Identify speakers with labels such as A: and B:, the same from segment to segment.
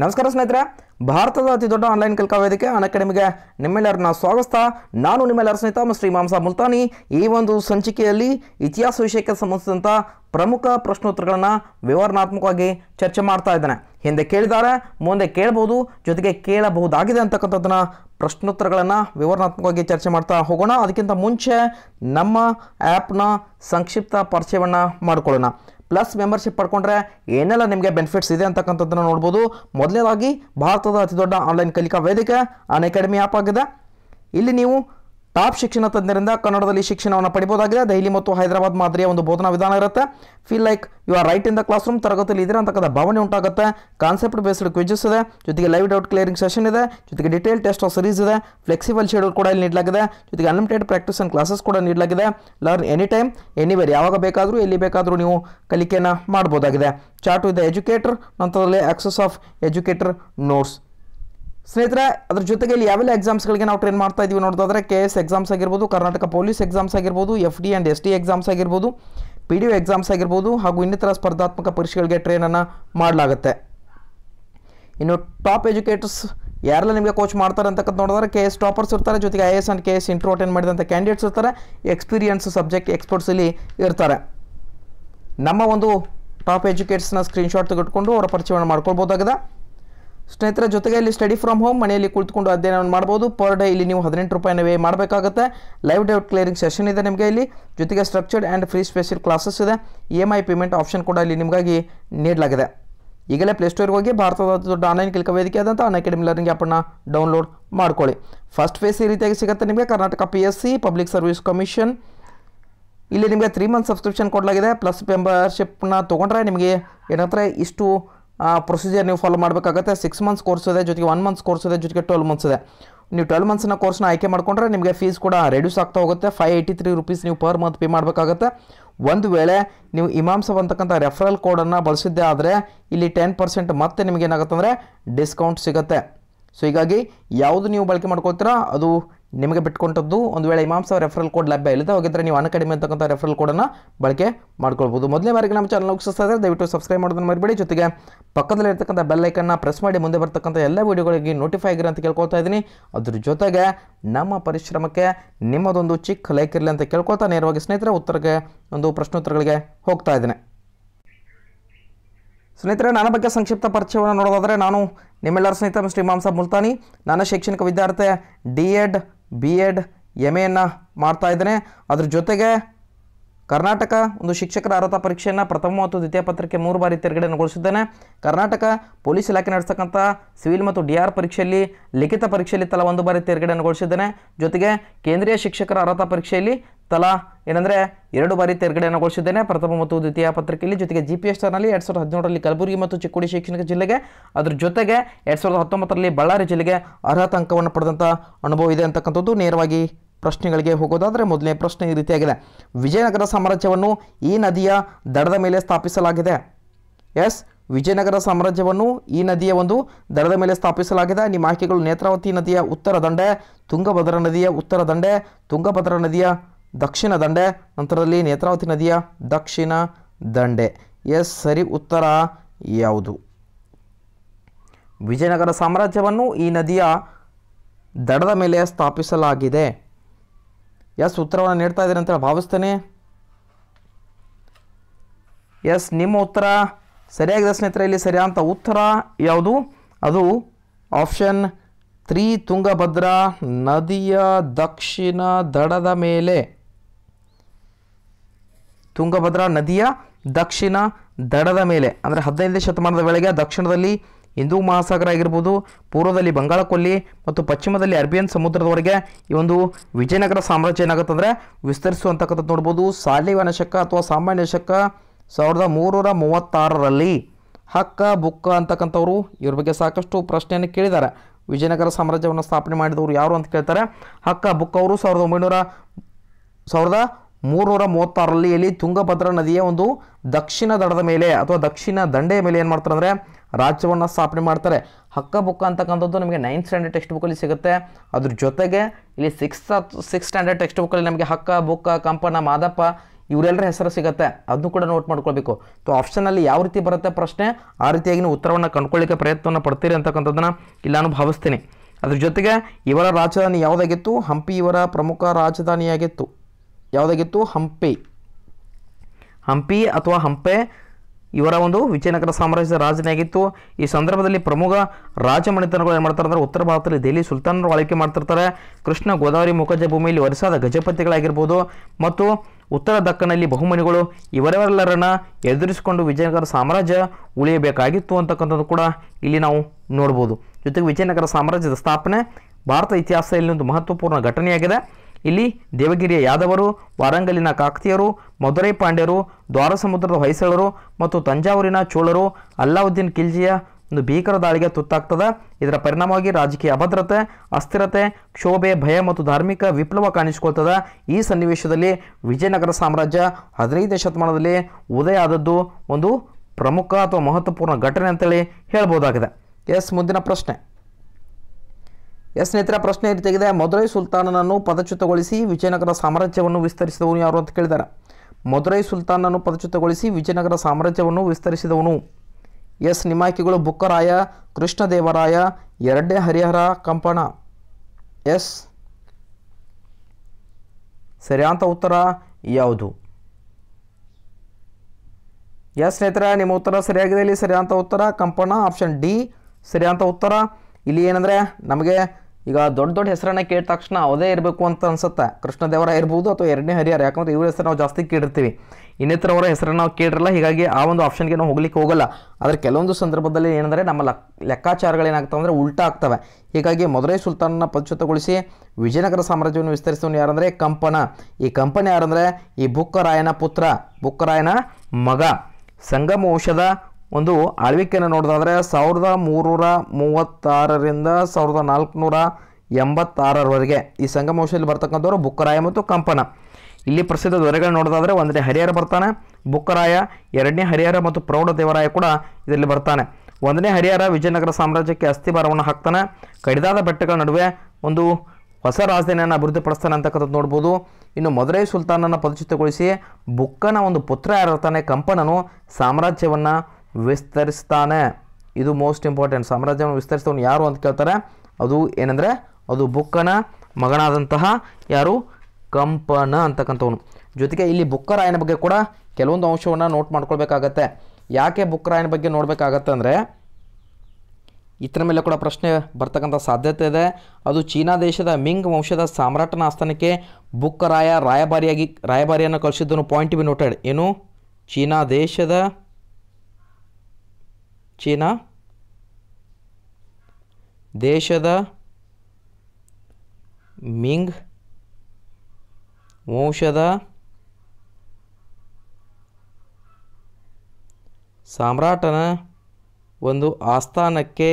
A: ನಮಸ್ಕಾರ ಸ್ನೇಹಿತರೆ ಭಾರತದ ಅತಿ ದೊಡ್ಡ ಆನ್ಲೈನ್ ಕಲಿಕಾ ವೇದಿಕೆ ಅನ್ ಅಕಾಡೆಮಿಗೆ ನಿಮ್ಮೆಲ್ಲರನ್ನ ಸ್ವಾಗತ ನಾನು ನಿಮ್ಮೆಲ್ಲರ ಸ್ನೇಹಿತ ಶ್ರೀ ಮಾಂಸ ಮುಲ್ತಾನಿ ಈ ಒಂದು ಸಂಚಿಕೆಯಲ್ಲಿ ಇತಿಹಾಸ ವಿಷಯಕ್ಕೆ ಸಂಬಂಧಿಸಿದಂಥ ಪ್ರಮುಖ ಪ್ರಶ್ನೋತ್ತರಗಳನ್ನು ವಿವರಣಾತ್ಮಕವಾಗಿ ಚರ್ಚೆ ಮಾಡ್ತಾ ಇದ್ದಾನೆ ಹಿಂದೆ ಕೇಳಿದ್ದಾರೆ ಮುಂದೆ ಕೇಳಬಹುದು ಜೊತೆಗೆ ಕೇಳಬಹುದಾಗಿದೆ ಅಂತಕ್ಕಂಥದ್ದನ್ನ ಪ್ರಶ್ನೋತ್ತರಗಳನ್ನು ವಿವರಣಾತ್ಮಕವಾಗಿ ಚರ್ಚೆ ಮಾಡ್ತಾ ಹೋಗೋಣ ಅದಕ್ಕಿಂತ ಮುಂಚೆ ನಮ್ಮ ಆ್ಯಪ್ನ ಸಂಕ್ಷಿಪ್ತ ಪರಿಚಯವನ್ನು ಮಾಡಿಕೊಳ್ಳೋಣ ಪ್ಲಸ್ ಮೆಂಬರ್ಶಿಪ್ ಪಡ್ಕೊಂಡ್ರೆ ಏನೆಲ್ಲ ನಿಮಗೆ ಬೆನಿಫಿಟ್ಸ್ ಇದೆ ಅಂತಕ್ಕಂಥದ್ದನ್ನ ನೋಡ್ಬೋದು ಮೊದಲನೇದಾಗಿ ಭಾರತದ ಅತಿ ದೊಡ್ಡ ಆನ್ಲೈನ್ ಕಲಿಕಾ ವೇದಿಕೆ ಅನ್ ಅಕಾಡೆಮಿ ಆ್ಯಪ್ ಆಗಿದೆ ಇಲ್ಲಿ ನೀವು ಟಾಪ್ ಶಿಕ್ಷಣ ತಜ್ಞರಿಂದ ಕನ್ನಡದಲ್ಲಿ ಶಿಕ್ಷಣವನ್ನು ಪಡಿಬೋದಾಗಿದೆ ದೆಹಲಿ ಮತ್ತು ಹೈದರಾಬಾದ್ ಮಾದರಿಯ ಒಂದು ಬೋಧನಾ ವಿಧಾನ ಇರುತ್ತೆ feel like you are right in the classroom ತರಗತಿಯಲ್ಲಿ ಇದ್ರೆ ಅಂತಕ್ಕಂಥ ಭಾವನೆ ಉಂಟಾಗುತ್ತೆ ಕಾನ್ಸೆಪ್ಟ್ ಬೇಸ್ಡ್ ಕ್ವಿಜಸ್ ಇದೆ ಜೊತೆಗೆ ಲೈವ್ ಡೌಟ್ ಕ್ಲಿಯರಿಂಗ್ ಸೆಷನ್ ಇದೆ ಜೊತೆಗೆ ಡಿಟೇಲ್ ಟೆಸ್ಟ್ ಆಫ್ ಸೀರೀಸ್ ಇದೆ ಫ್ಲೆಕ್ಸಿಬಲ್ ಶೆಡ್ಯೂಲ್ ಕೂಡ ಇಲ್ಲಿ ನೀಡಲಾಗಿದೆ ಜೊತೆಗೆ ಅನ್ಲಿಮಿಟೆಡ್ ಪ್ರಾಕ್ಟೀಸ್ ಆ್ಯಂಡ್ ಕ್ಲಾಸಸ್ ಕೂಡ ನೀಡಲಾಗಿದೆ ಲರ್ನ್ ಎನಿ ಟೈಮ್ ಎನಿವೇರ್ ಯಾವಾಗ ಬೇಕಾದರೂ ಎಲ್ಲಿ ಬೇಕಾದರೂ ನೀವು ಕಲಿಕೆಯನ್ನು ಮಾಡ್ಬೋದಾಗಿದೆ ಚಾಟ್ ವಿತ್ ಎಜುಕೇಟರ್ ನಂತರದಲ್ಲಿ ಆಕ್ಸೆಸ್ ಆಫ್ ಎಜುಕೇಟರ್ ನೋಟ್ಸ್ ಸ್ನೇಹಿತರೆ ಅದರ ಜೊತೆಗೆ ಇಲ್ಲಿ ಯಾವೆಲ್ಲ ಎಕ್ಸಾಮ್ಸ್ಗಳಿಗೆ ನಾವು ಟ್ರೈನ್ ಮಾಡ್ತಾ ಇದೀವಿ ನೋಡೋದಾದ್ರೆ ಕೆ ಎಸ್ ಎಕ್ಸಾಮ್ಸ್ ಆಗಿರ್ಬೋದು ಕರ್ನಾಟಕ ಪೊಲೀಸ್ ಎಕ್ಸಾಮ್ಸ್ ಆಗಿರ್ಬೋದು F D and S T exams ಆಗಿರ್ಬೋದು ಪಿ ಡಿ ಎಕ್ಸಾಮ್ಸ್ ಆಗಿರ್ಬೋದು ಹಾಗೂ ಇನ್ನಿತರ ಸ್ಪರ್ಧಾತ್ಮಕ ಪರೀಕ್ಷೆಗಳಿಗೆ ಟ್ರೈನನ್ನು ಮಾಡಲಾಗುತ್ತೆ ಇನ್ನು ಟಾಪ್ ಎಜುಕೇಟರ್ಸ್ ಯಾರೆಲ್ಲ ನಿಮಗೆ ಕೋಚ್ ಮಾಡ್ತಾರೆ ಅಂತಕ್ಕಂಥ ನೋಡಿದ್ರೆ ಕೆ ಎಸ್ ಟಾಪರ್ಸ್ ಇರ್ತಾರೆ ಜೊತೆಗೆ I S and K S intro attend ಮಾಡಿದಂಥ ಕ್ಯಾಂಡಿಡೇಟ್ಸ್ ಇರ್ತಾರೆ ಎಕ್ಸ್ಪೀರಿಯನ್ಸ್ ಸಬ್ಜೆಕ್ಟ್ ಇಲ್ಲಿ ಇರ್ತಾರೆ ನಮ್ಮ ಒಂದು ಟಾಪ್ ಎಜುಕೇಟ್ಸ್ನ ಸ್ಕ್ರೀನ್ಶಾಟ್ ತೆಗೆದುಕೊಂಡು ಅವರ ಪರಿಚಯವನ್ನು ಮಾಡ್ಕೊಳ್ಬೋದಾಗಿದೆ ಸ್ನೇಹಿತರ ಜೊತೆಗೆ ಇಲ್ಲಿ ಸ್ಟಡಿ ಫ್ರಮ್ ಹೋಮ್ ಮನೆಯಲ್ಲಿ ಕುಳಿತುಕೊಂಡು ಅಧ್ಯಯನವನ್ನು ಮಾಡ್ಬೋದು ಪರ್ ಡೇ ಇಲ್ಲಿ ನೀವು ಹದಿನೆಂಟು ರೂಪಾಯಿನ ವೇ ಮಾಡಬೇಕಾಗುತ್ತೆ ಲೈವ್ ಡೌಟ್ ಕ್ಲಿಯರಿಂಗ್ ಸೆಷನ್ ಇದೆ ನಿಮಗೆ ಇಲ್ಲಿ ಜೊತೆಗೆ structured and free special classes ಇದೆ E M I payment option ಕೂಡ ಇಲ್ಲಿ ನಿಮಗಾಗಿ ನೀಡಲಾಗಿದೆ ಈಗಲೇ ಪ್ಲೇಸ್ಟೋರ್ಗೆ ಹೋಗಿ ಭಾರತದ ದೊಡ್ಡ ಆನ್ಲೈನ್ ಕಲಿಕ ವೇದಿಕೆ ಆದಂಥ ಅನ್ ಅಕಾಡೆಮಿ ಲರ್ನಿಂಗ್ ಆ್ಯಪನ್ನು ಡೌನ್ಲೋಡ್ ಮಾಡ್ಕೊಳ್ಳಿ ಫಸ್ಟ್ ಫೇಸ್ ಈ ರೀತಿಯಾಗಿ ಸಿಗುತ್ತೆ ನಿಮಗೆ Karnataka P S C public service commission ಇಲ್ಲಿ ನಿಮಗೆ ತ್ರೀ ಮಂತ್ ಸಬ್ಸ್ಕ್ರಿಪ್ಷನ್ ಕೊಡಲಾಗಿದೆ ಪ್ಲಸ್ ಮೆಂಬರ್ಶಿಪ್ನ ತೊಗೊಂಡ್ರೆ ನಿಮಗೆ ಏನಂದರೆ ಇಷ್ಟು ಪ್ರೊಸೀಜರ್ ನೀವು ಫಾಲೋ ಮಾಡಬೇಕಾಗುತ್ತೆ ಸಿಕ್ಸ್ ಮಂತ್ಸ್ ಕೋರ್ಸ್ ಇದೆ ಜೊತೆಗೆ ಒನ್ ಮಂತ್ಸ್ ಕೋರ್ಸ್ ಇದೆ ಜೊತೆಗೆ ಟ್ವೆಲ್ ಮಂತ್ಸ್ ಇದೆ ನೀವು ಟ್ವೆಲ್ ಮಂತ್ಸ್ನ ಕೋರ್ಸ್ನ ಆಯ್ಕೆ ಮಾಡಿಕೊಂಡ್ರೆ ನಿಮಗೆ ಫೀಸ್ ಕೂಡ ರೆಡ್ಯೂಸ್ ಆಗ್ತಾ ಹೋಗುತ್ತೆ ಫೈವ್ ಏಯ್ಟಿ ತ್ರೀ ರುಪೀಸ್ ನೀವು ಪರ್ ಮಂತ್ ಪೇ ಮಾಡಬೇಕಾಗುತ್ತೆ ಒಂದು ವೇಳೆ ನೀವು ಇಮಾಮ್ ಅಂತಕ್ಕಂಥ ರೆಫರಲ್ ಕೋಡನ್ನು ಬಳಸಿದ್ದೆ ಆದರೆ ಇಲ್ಲಿ ಟೆನ್ ಪರ್ಸೆಂಟ್ ಮತ್ತೆ ನಿಮಗೇನಾಗುತ್ತೆ ಅಂದರೆ ಡಿಸ್ಕೌಂಟ್ ಸಿಗುತ್ತೆ ಸೊ ಹೀಗಾಗಿ ಯಾವುದು ನೀವು ಬಳಕೆ ಮಾಡ್ಕೊಳ್ತೀರಾ ಅದು ನಿಮಗೆ ಬಿಟ್ಕೊಂಡದ್ದು ಒಂದು ವೇಳೆ ಇಮಾಂಸ ರೆಫರಲ್ ಕೋಡ್ ಲಭ್ಯ ಇಲ್ಲದೆ ಹೋಗಿದ್ರೆ ನೀವು ಅನಕಡಿಮೆ ಅಂತಕ್ಕಂಥ ರೆಫರಲ್ ಕೋಡನ್ನು ಬಳಕೆ ಮಾಡ್ಕೊಳ್ಬೋದು ಮೊದಲೇ ಬಾರಿಗೆ ನಮ್ಮ ಚಾನಲ್ ಹೋಗಿಸ್ತಾ ದಯವಿಟ್ಟು ಸಬ್ಸ್ಕ್ರೈಬ್ ಮಾಡೋದನ್ನು ಮರಿಬೇಡಿ ಜೊತೆಗೆ ಪಕ್ಕದಲ್ಲಿರ್ತಕ್ಕಂಥ ಬೆಲ್ಲೈಕನ್ನು ಪ್ರೆಸ್ ಮಾಡಿ ಮುಂದೆ ಬರ್ತಕ್ಕಂಥ ಎಲ್ಲ ವೀಡಿಯೋಗಳಿಗೆ ನೋಟಿಫೈ ಆಗಿರೋ ಅಂತ ಕೇಳ್ಕೊಳ್ತಾ ಇದ್ದೀನಿ ಅದ್ರ ಜೊತೆಗೆ ನಮ್ಮ ಪರಿಶ್ರಮಕ್ಕೆ ನಿಮ್ಮದೊಂದು ಚಿಕ್ಕ ಲೈಕ್ ಇರಲಿ ಅಂತ ಕೇಳ್ಕೊಳ್ತಾ ನೇರವಾಗಿ ಸ್ನೇಹಿತರೆ ಉತ್ತರಕ್ಕೆ ಒಂದು ಪ್ರಶ್ನೋತ್ತರಗಳಿಗೆ ಹೋಗ್ತಾ ಇದ್ದೇನೆ ಸ್ನೇಹಿತರೆ ನನ್ನ ಬಗ್ಗೆ ಸಂಕ್ಷಿಪ್ತ ಪರಿಚಯವನ್ನು ನೋಡೋದಾದರೆ ನಾನು ನಿಮ್ಮೆಲ್ಲರ ಸ್ನೇಹಿತ ಶ್ರೀ ಮಾಂಸ ಮುಲ್ತಾನಿ ನನ್ನ ಶೈಕ್ಷಣಿಕ ವಿದ್ಯಾರ್ಥಿ D Ed B Ed M ಎನ್ನು ಮಾಡ್ತಾ ಇದ್ದಾನೆ ಅದ್ರ ಜೊತೆಗೆ ಕರ್ನಾಟಕ ಒಂದು ಶಿಕ್ಷಕರ ಅರ್ಹತಾ ಪರೀಕ್ಷೆಯನ್ನು ಪ್ರಥಮ ಮತ್ತು ದ್ವಿತೀಯ ಪತ್ರಕ್ಕೆ ಮೂರು ಬಾರಿ ತೆರಗಡೆಗೊಳಿಸಿದ್ದಾನೆ ಕರ್ನಾಟಕ ಪೊಲೀಸ್ ಇಲಾಖೆ ನಡೆಸ್ತಕ್ಕಂಥ ಸಿವಿಲ್ ಮತ್ತು ಡಿ ಆರ್ ಪರೀಕ್ಷೆಯಲ್ಲಿ ಲಿಖಿತ ಪರೀಕ್ಷೆಯಲ್ಲಿ ತಲಾ ಒಂದು ಬಾರಿ ತೆರಗಡೆಗೊಳಿಸಿದ್ದಾನೆ ಜೊತೆಗೆ ಕೇಂದ್ರೀಯ ಶಿಕ್ಷಕರ ಅರ್ಹತಾ ಪರೀಕ್ಷೆಯಲ್ಲಿ ತಲಾ ಏನಂದರೆ ಎರಡು ಬಾರಿ ತೆರಗಡೆಯನ್ನುಗೊಳಿಸಿದ್ದೇನೆ ಪ್ರಥಮ ಮತ್ತು ದ್ವಿತೀಯ ಪತ್ರಿಕೆಯಲ್ಲಿ ಜೊತೆಗೆ ಜಿ ಪಿ ಎಸ್ ಟರ್ನಲ್ಲಿ ಎರಡು ಸಾವಿರದ ಹದಿನೇಳರಲ್ಲಿ ಕಲಬುರಗಿ ಮತ್ತು ಚಿಕ್ಕೋಡಿ ಶೈಕ್ಷಣಿಕ ಜಿಲ್ಲೆಗೆ ಅದರ ಜೊತೆಗೆ ಎರಡು ಸಾವಿರದ ಹತ್ತೊಂಬತ್ತರಲ್ಲಿ ಬಳ್ಳಾರಿ ಜಿಲ್ಲೆಗೆ ಅರ್ಹತಂಕವನ್ನು ಅಂಕವನ್ನು ಪಡೆದಂಥ ಅನುಭವ ಇದೆ ಅಂತಕ್ಕಂಥದ್ದು ನೇರವಾಗಿ ಪ್ರಶ್ನೆಗಳಿಗೆ ಹೋಗೋದಾದರೆ ಮೊದಲನೇ ಪ್ರಶ್ನೆ ಈ ರೀತಿಯಾಗಿದೆ ವಿಜಯನಗರ ಸಾಮ್ರಾಜ್ಯವನ್ನು ಈ ನದಿಯ ದಡದ ಮೇಲೆ ಸ್ಥಾಪಿಸಲಾಗಿದೆ ಎಸ್ ವಿಜಯನಗರ ಸಾಮ್ರಾಜ್ಯವನ್ನು ಈ ನದಿಯ ಒಂದು ದಡದ ಮೇಲೆ ಸ್ಥಾಪಿಸಲಾಗಿದೆ ನಿಮ್ಮ ಆಯ್ಕೆಗಳು ನೇತ್ರಾವತಿ ನದಿಯ ಉತ್ತರ ದಂಡೆ ತುಂಗಭದ್ರಾ ನದಿಯ ಉತ್ತರ ದಂಡೆ ತುಂಗಭದ್ರಾ ನದಿಯ ದಕ್ಷಿಣ ದಂಡೆ ನಂತರದಲ್ಲಿ ನೇತ್ರಾವತಿ ನದಿಯ ದಕ್ಷಿಣ ದಂಡೆ ಎಸ್ ಸರಿ ಉತ್ತರ ಯಾವುದು ವಿಜಯನಗರ ಸಾಮ್ರಾಜ್ಯವನ್ನು ಈ ನದಿಯ ದಡದ ಮೇಲೆ ಸ್ಥಾಪಿಸಲಾಗಿದೆ ಎಸ್ ಉತ್ತರವನ್ನು ನೀಡ್ತಾ ಇದ್ದೀನಿ ಅಂತೇಳಿ ಭಾವಿಸ್ತೇನೆ ಎಸ್ ನಿಮ್ಮ ಉತ್ತರ ಸರಿಯಾಗಿದೆ ಸ್ನೇಹಿತರೆ ಇಲ್ಲಿ ಸರಿಯಾದಂಥ ಉತ್ತರ ಯಾವುದು ಅದು ಆಪ್ಷನ್ ತ್ರೀ ತುಂಗಭದ್ರಾ ನದಿಯ ದಕ್ಷಿಣ ದಡದ ಮೇಲೆ ತುಂಗಭದ್ರಾ ನದಿಯ ದಕ್ಷಿಣ ದಡದ ಮೇಲೆ ಅಂದರೆ ಹದಿನೈದನೇ ಶತಮಾನದ ವೇಳೆಗೆ ದಕ್ಷಿಣದಲ್ಲಿ ಹಿಂದೂ ಮಹಾಸಾಗರ ಆಗಿರ್ಬೋದು ಪೂರ್ವದಲ್ಲಿ ಬಂಗಾಳಕೊಲ್ಲಿ ಮತ್ತು ಪಶ್ಚಿಮದಲ್ಲಿ ಅರೇಬಿಯನ್ ಸಮುದ್ರದವರೆಗೆ ಈ ಒಂದು ವಿಜಯನಗರ ಸಾಮ್ರಾಜ್ಯ ಏನಾಗುತ್ತಂದರೆ ವಿಸ್ತರಿಸುವಂತಕ್ಕಂಥದ್ದು ನೋಡ್ಬೋದು ಸಾಲಿವನ ಶಕ ಅಥವಾ ಸಾಮಾನ್ಯ ಶಕ ಸಾವಿರದ ಮೂರರ ಮೂವತ್ತಾರರಲ್ಲಿ ಹಕ್ಕ ಬುಕ್ಕ ಅಂತಕ್ಕಂಥವ್ರು ಇವ್ರ ಬಗ್ಗೆ ಸಾಕಷ್ಟು ಪ್ರಶ್ನೆಯನ್ನು ಕೇಳಿದ್ದಾರೆ ವಿಜಯನಗರ ಸಾಮ್ರಾಜ್ಯವನ್ನು ಸ್ಥಾಪನೆ ಮಾಡಿದವರು ಯಾರು ಅಂತ ಕೇಳ್ತಾರೆ ಹಕ್ಕ ಬುಕ್ಕ ಅವರು ಸಾವಿರದ ಒಂಬೈನೂರ ಸಾವಿರದ ಮೂರುನೂರ ಮೂವತ್ತಾರರಲ್ಲಿ ಇಲ್ಲಿ ತುಂಗಭದ್ರಾ ನದಿಯ ಒಂದು ದಕ್ಷಿಣ ದಡದ ಮೇಲೆ ಅಥವಾ ದಕ್ಷಿಣ ದಂಡೆಯ ಮೇಲೆ ಏನು ಮಾಡ್ತಾರೆ ಅಂದರೆ ರಾಜ್ಯವನ್ನು ಸ್ಥಾಪನೆ ಮಾಡ್ತಾರೆ ಹಕ್ಕ ಬುಕ್ಕ ಅಂತಕ್ಕಂಥದ್ದು ನಮಗೆ ನೈನ್ತ್ ಸ್ಟ್ಯಾಂಡರ್ಡ್ ಟೆಕ್ಸ್ಟ್ ಬುಕ್ಕಲ್ಲಿ ಸಿಗುತ್ತೆ ಅದ್ರ ಜೊತೆಗೆ ಇಲ್ಲಿ ಸಿಕ್ಸ್ತ್ ಸಿಕ್ಸ್ ಸ್ಟ್ಯಾಂಡರ್ಡ್ ಟೆಕ್ಸ್ಟ್ ಬುಕ್ಕಲ್ಲಿ ನಮಗೆ ಹಕ್ಕ ಬುಕ್ಕ ಕಂಪನ ಮಾದಪ್ಪ ಇವರೆಲ್ಲರ ಹೆಸರು ಸಿಗುತ್ತೆ ಅದನ್ನು ಕೂಡ ನೋಟ್ ಮಾಡ್ಕೊಳ್ಬೇಕು ಸೊ ಆಪ್ಷನಲ್ಲಿ ಯಾವ ರೀತಿ ಬರುತ್ತೆ ಪ್ರಶ್ನೆ ಆ ರೀತಿಯಾಗಿ ನೀವು ಉತ್ತರವನ್ನು ಕಂಡುಕೊಳ್ಳಿಕ್ಕೆ ಪ್ರಯತ್ನವನ್ನು ಪಡ್ತೀರಿ ಅಂತಕ್ಕಂಥದ್ದನ್ನು ಇಲ್ಲ ನಾನು ಭಾವಿಸ್ತೀನಿ ಅದ್ರ ಜೊತೆಗೆ ಇವರ ರಾಜಧಾನಿ ಯಾವುದಾಗಿತ್ತು ಹಂಪಿ ಇವರ ಪ್ರಮುಖ ರಾಜಧಾನಿಯಾಗಿತ್ತು ಯಾವುದಾಗಿತ್ತು ಹಂಪಿ ಹಂಪಿ ಅಥವಾ ಹಂಪೆ ಇವರ ಒಂದು ವಿಜಯನಗರ ಸಾಮ್ರಾಜ್ಯದ ರಾಜನೆಯಾಗಿತ್ತು ಈ ಸಂದರ್ಭದಲ್ಲಿ ಪ್ರಮುಖ ರಾಜಮನೆತನಗಳು ಏನು ಮಾಡ್ತಾರೆ ಅಂದರೆ ಉತ್ತರ ಭಾರತದಲ್ಲಿ ದೆಹಲಿ ಸುಲ್ತಾನರು ಆಳ್ವಿಕೆ ಮಾಡ್ತಿರ್ತಾರೆ ಕೃಷ್ಣ ಗೋದಾವರಿ ಮುಖಜ ಭೂಮಿಯಲ್ಲಿ ಒರಿಸಾದ ಗಜಪತಿಗಳಾಗಿರ್ಬೋದು ಮತ್ತು ಉತ್ತರ ದಕ್ಕನಲ್ಲಿ ಬಹುಮನಿಗಳು ಇವರೆಲ್ಲರನ್ನ ಎದುರಿಸಿಕೊಂಡು ವಿಜಯನಗರ ಸಾಮ್ರಾಜ್ಯ ಉಳಿಯಬೇಕಾಗಿತ್ತು ಅಂತಕ್ಕಂಥದ್ದು ಕೂಡ ಇಲ್ಲಿ ನಾವು ನೋಡ್ಬೋದು ಜೊತೆಗೆ ವಿಜಯನಗರ ಸಾಮ್ರಾಜ್ಯದ ಸ್ಥಾಪನೆ ಭಾರತ ಇತಿಹಾಸದಲ್ಲಿ ಒಂದು ಮಹತ್ವಪೂರ್ಣ ಘಟನೆಯಾಗಿದೆ ಇಲ್ಲಿ ದೇವಗಿರಿಯ ಯಾದವರು ವಾರಂಗಲಿನ ಕಾಕ್ತಿಯರು ಮಧುರೈ ಪಾಂಡ್ಯರು ದ್ವಾರಸಮುದ್ರದ ಹೊಯ್ಸಳರು ಮತ್ತು ತಂಜಾವೂರಿನ ಚೋಳರು ಅಲ್ಲಾವುದ್ದೀನ್ ಖಿಲ್ಜಿಯ ಒಂದು ಭೀಕರ ದಾಳಿಗೆ ತುತ್ತಾಗ್ತದೆ ಇದರ ಪರಿಣಾಮವಾಗಿ ರಾಜಕೀಯ ಅಭದ್ರತೆ ಅಸ್ಥಿರತೆ ಕ್ಷೋಭೆ ಭಯ ಮತ್ತು ಧಾರ್ಮಿಕ ವಿಪ್ಲವ ಕಾಣಿಸಿಕೊಳ್ತದೆ ಈ ಸನ್ನಿವೇಶದಲ್ಲಿ ವಿಜಯನಗರ ಸಾಮ್ರಾಜ್ಯ ಹದಿನೈದನೇ ಶತಮಾನದಲ್ಲಿ ಉದಯ ಆದದ್ದು ಒಂದು ಪ್ರಮುಖ ಅಥವಾ ಮಹತ್ವಪೂರ್ಣ ಘಟನೆ ಅಂತೇಳಿ ಹೇಳ್ಬೋದಾಗಿದೆ ಎಸ್ ಮುಂದಿನ ಪ್ರಶ್ನೆ ಎಸ್ ಸ್ನೇಹಿತರ ಪ್ರಶ್ನೆ ರೀತಿಯಾಗಿದೆ ಮಧುರೈ ಸುಲ್ತಾನನನ್ನು ಪದಚ್ಯುತಗೊಳಿಸಿ ವಿಜಯನಗರ ಸಾಮ್ರಾಜ್ಯವನ್ನು ವಿಸ್ತರಿಸಿದವನು ಯಾರು ಅಂತ ಕೇಳಿದ್ದಾರೆ ಮಧುರೈ ಸುಲ್ತಾನನ್ನು ಪದಚ್ಯುತಗೊಳಿಸಿ ವಿಜಯನಗರ ಸಾಮ್ರಾಜ್ಯವನ್ನು ವಿಸ್ತರಿಸಿದವನು ಎಸ್ ನಿಮಾಯಕಿಗಳು ಬುಕ್ಕರಾಯ ಕೃಷ್ಣದೇವರಾಯ ಎರಡೇ ಹರಿಹರ ಕಂಪಣ ಎಸ್ ಸರಿಯಾದ ಉತ್ತರ ಯಾವುದು ಎಸ್ ಸ್ನೇಹಿತರೆ ನಿಮ್ಮ ಉತ್ತರ ಸರಿಯಾಗಿದೆ ಇಲ್ಲಿ ಸರಿಯಾದ ಉತ್ತರ ಕಂಪಣ ಆಪ್ಷನ್ ಡಿ ಸರಿಯಾದ ಉತ್ತರ ಇಲ್ಲಿ ಏನಂದರೆ ನಮಗೆ ಈಗ ದೊಡ್ಡ ದೊಡ್ಡ ಹೆಸರನ್ನ ಕೇಳಿದ ತಕ್ಷಣ ಅವದೇ ಇರಬೇಕು ಅಂತ ಅನ್ಸುತ್ತೆ ಕೃಷ್ಣದೇವರ ಇರ್ಬೋದು ಅಥವಾ ಎರಡನೇ ಹರಿಹರ ಯಾಕಂದ್ರೆ ಇವ್ರ ಹೆಸರು ನಾವು ಜಾಸ್ತಿ ಕೇಳಿರ್ತೀವಿ ಇನ್ನಿತರವರ ಹೆಸರನ್ನು ನಾವು ಕೇಳಿರಲ್ಲ ಹೀಗಾಗಿ ಆ ಒಂದು ಆಪ್ಷನ್ಗೆ ನಾವು ಹೋಗ್ಲಿಕ್ಕೆ ಹೋಗಲ್ಲ ಆದರೆ ಕೆಲವೊಂದು ಸಂದರ್ಭದಲ್ಲಿ ಏನಂದರೆ ನಮ್ಮ ಲೆಕ್ಕಾಚಾರಗಳು ಏನಾಗ್ತವೆ ಅಂದರೆ ಉಲ್ಟಾ ಆಗ್ತವೆ ಹೀಗಾಗಿ ಮೊದಲೇ ಸುಲ್ತಾನನ ಪದಚ್ಯುತಗೊಳಿಸಿ ವಿಜಯನಗರ ಸಾಮ್ರಾಜ್ಯವನ್ನು ವಿಸ್ತರಿಸುವ ಯಾರಂದರೆ ಕಂಪನ ಈ ಕಂಪನ ಯಾರಂದರೆ ಈ ಬುಕ್ಕರಾಯನ ಪುತ್ರ ಬುಕ್ಕರಾಯನ ಮಗ ಸಂಗಮ ವಂಶದ ಒಂದು ಆಳ್ವಿಕೆಯನ್ನು ನೋಡೋದಾದರೆ ಸಾವಿರದ ಮೂರುನೂರ ಮೂವತ್ತಾರರಿಂದ ಸಾವಿರದ ನಾಲ್ಕುನೂರ ಎಂಬತ್ತಾರರವರೆಗೆ ಈ ಸಂಗಮವಂಶದಲ್ಲಿ ಬರ್ತಕ್ಕಂಥವ್ರು ಬುಕ್ಕರಾಯ ಮತ್ತು ಕಂಪನ ಇಲ್ಲಿ ಪ್ರಸಿದ್ಧ ದೊರೆಗಳನ್ನ ನೋಡೋದಾದರೆ ಒಂದನೇ ಹರಿಹರ ಬರ್ತಾನೆ ಬುಕ್ಕರಾಯ ಎರಡನೇ ಹರಿಹರ ಮತ್ತು ಪ್ರೌಢ ದೇವರಾಯ ಕೂಡ ಇದರಲ್ಲಿ ಬರ್ತಾನೆ ಒಂದನೇ ಹರಿಹರ ವಿಜಯನಗರ ಸಾಮ್ರಾಜ್ಯಕ್ಕೆ ಅಸ್ಥಿಭಾರವನ್ನು ಹಾಕ್ತಾನೆ ಕಡಿದಾದ ಬೆಟ್ಟಗಳ ನಡುವೆ ಒಂದು ಹೊಸ ರಾಜಧಾನಿಯನ್ನು ಅಭಿವೃದ್ಧಿಪಡಿಸ್ತಾನೆ ಅಂತಕ್ಕಂಥದ್ದು ನೋಡ್ಬೋದು ಇನ್ನು ಮಧುರೈ ಸುಲ್ತಾನನ್ನು ಪದಚ್ಯುತಗೊಳಿಸಿ ಬುಕ್ಕನ ಒಂದು ಪುತ್ರ ಯಾರಿರ್ತಾನೆ ಕಂಪನನು ಸಾಮ್ರಾಜ್ಯವನ್ನು ವಿಸ್ತರಿಸ್ತಾನೆ ಇದು ಮೋಸ್ಟ್ ಇಂಪಾರ್ಟೆಂಟ್ ಸಾಮ್ರಾಜ್ಯವನ್ನು ವಿಸ್ತರಿಸಿದವನು ಯಾರು ಅಂತ ಕೇಳ್ತಾರೆ ಅದು ಏನಂದರೆ ಅದು ಬುಕ್ಕನ ಮಗನಾದಂತಹ ಯಾರು ಕಂಪನ ಅಂತಕ್ಕಂಥವನು ಜೊತೆಗೆ ಇಲ್ಲಿ ಬುಕ್ಕರಾಯನ ಬಗ್ಗೆ ಕೂಡ ಕೆಲವೊಂದು ಅಂಶವನ್ನು ನೋಟ್ ಮಾಡ್ಕೊಳ್ಬೇಕಾಗತ್ತೆ ಯಾಕೆ ಬುಕ್ಕರಾಯನ ಬಗ್ಗೆ ನೋಡಬೇಕಾಗತ್ತೆ ಅಂದರೆ ಇತರ ಮೇಲೆ ಕೂಡ ಪ್ರಶ್ನೆ ಬರ್ತಕ್ಕಂಥ ಸಾಧ್ಯತೆ ಇದೆ ಅದು ಚೀನಾ ದೇಶದ ಮಿಂಗ್ ವಂಶದ ಸಾಮ್ರಾಟನ ಆಸ್ಥಾನಕ್ಕೆ ಬುಕ್ಕರಾಯ ರಾಯಭಾರಿಯಾಗಿ ರಾಯಭಾರಿಯನ್ನು ಕಳಿಸಿದ್ದನ್ನು ಪಾಯಿಂಟ್ ಬಿ ನೋಟೆಡ್ ಏನು ಚೀನಾ ದೇಶದ ಚೀನಾ ದೇಶದ ಮಿಂಗ್ ವಂಶದ ಸಾಮ್ರಾಟನ ಒಂದು ಆಸ್ಥಾನಕ್ಕೆ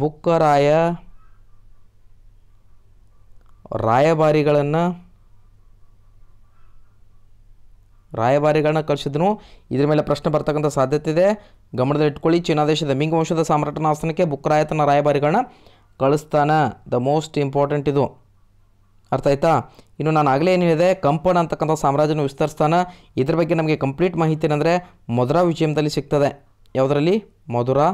A: ಬುಕ್ಕರಾಯ ರಾಯಭಾರಿಗಳನ್ನು ರಾಯಭಾರಿಗಳನ್ನ ಕಳಿಸಿದ್ರು ಇದ್ರ ಮೇಲೆ ಪ್ರಶ್ನೆ ಬರ್ತಕ್ಕಂಥ ಸಾಧ್ಯತೆ ಇದೆ ಇಟ್ಕೊಳ್ಳಿ ಚೀನಾ ದೇಶದ ಮಿಂಗ್ ವಂಶದ ಸಾಮ್ರಾಟನ ಆಸ್ಥಾನಕ್ಕೆ ಬುಕ್ರಾಯತನ ರಾಯಭಾರಿಗಳನ್ನ ಕಳಿಸ್ತಾನೆ ದ ಮೋಸ್ಟ್ ಇಂಪಾರ್ಟೆಂಟ್ ಇದು ಅರ್ಥ ಆಯ್ತಾ ಇನ್ನು ನಾನು ಆಗಲೇ ಏನು ಹೇಳಿದೆ ಕಂಪನ ಅಂತಕ್ಕಂಥ ಸಾಮ್ರಾಜ್ಯನ ವಿಸ್ತರಿಸ್ತಾನೆ ಇದ್ರ ಬಗ್ಗೆ ನಮಗೆ ಕಂಪ್ಲೀಟ್ ಮಾಹಿತಿ ಏನಂದರೆ ಮಧುರಾ ವಿಜಯಂದಲ್ಲಿ ಸಿಗ್ತದೆ ಯಾವುದರಲ್ಲಿ ಮಧುರಾ